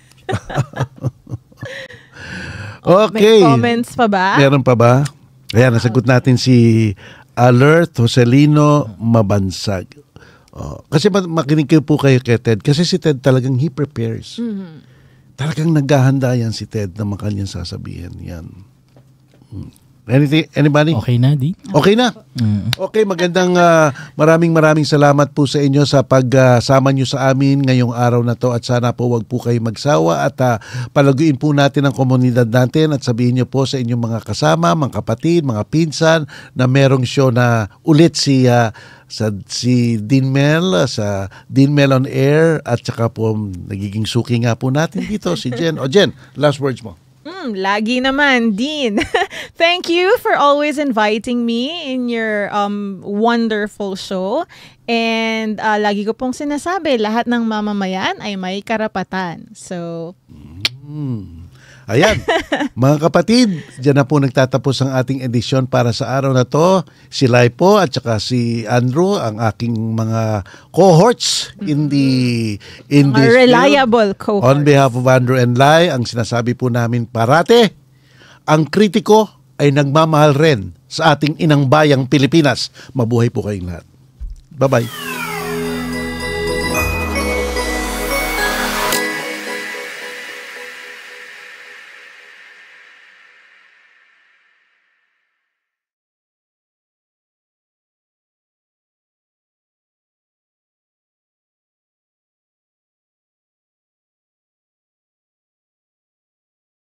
okay. May comments pa ba? Meron pa ba? Ayan, nasagot natin si Alert Joselino Mabansag. Oh, kasi makinig kayo po kayo kay Ted. Kasi si Ted talagang he prepares. Mm-hmm. Talagang naghahanda yan si Ted na makanyang sasabihin. Yan. Hmm. Anything, anybody? Okay na, di? Okay na. Mm. Okay, magandang uh, maraming maraming salamat po sa inyo sa pagsama uh, nyo sa amin ngayong araw na to at sana po wag po kayo magsawa at uh, palaguin po natin ang komunidad natin at sabihin nyo po sa inyong mga kasama, mga kapatid, mga pinsan na merong show na ulit si uh, sa si Dean Mel ah, sa Dean Mel on Air at saka po um, nagiging suki nga po natin dito si Jen. O Jen, last words mo. Mm, lagi naman, Dean. Thank you for always inviting me in your um, wonderful show. And uh, lagi ko pong sinasabi, lahat ng mamamayan ay may karapatan. So, mm. Ayan, mga kapatid, dyan na po nagtatapos ang ating edisyon para sa araw na to. Si Lai po at saka si Andrew, ang aking mga cohorts in the mm-hmm. in mga this reliable field. cohorts. On behalf of Andrew and Lai, ang sinasabi po namin parate, ang kritiko ay nagmamahal rin sa ating inang bayang Pilipinas. Mabuhay po kayong lahat. Bye-bye.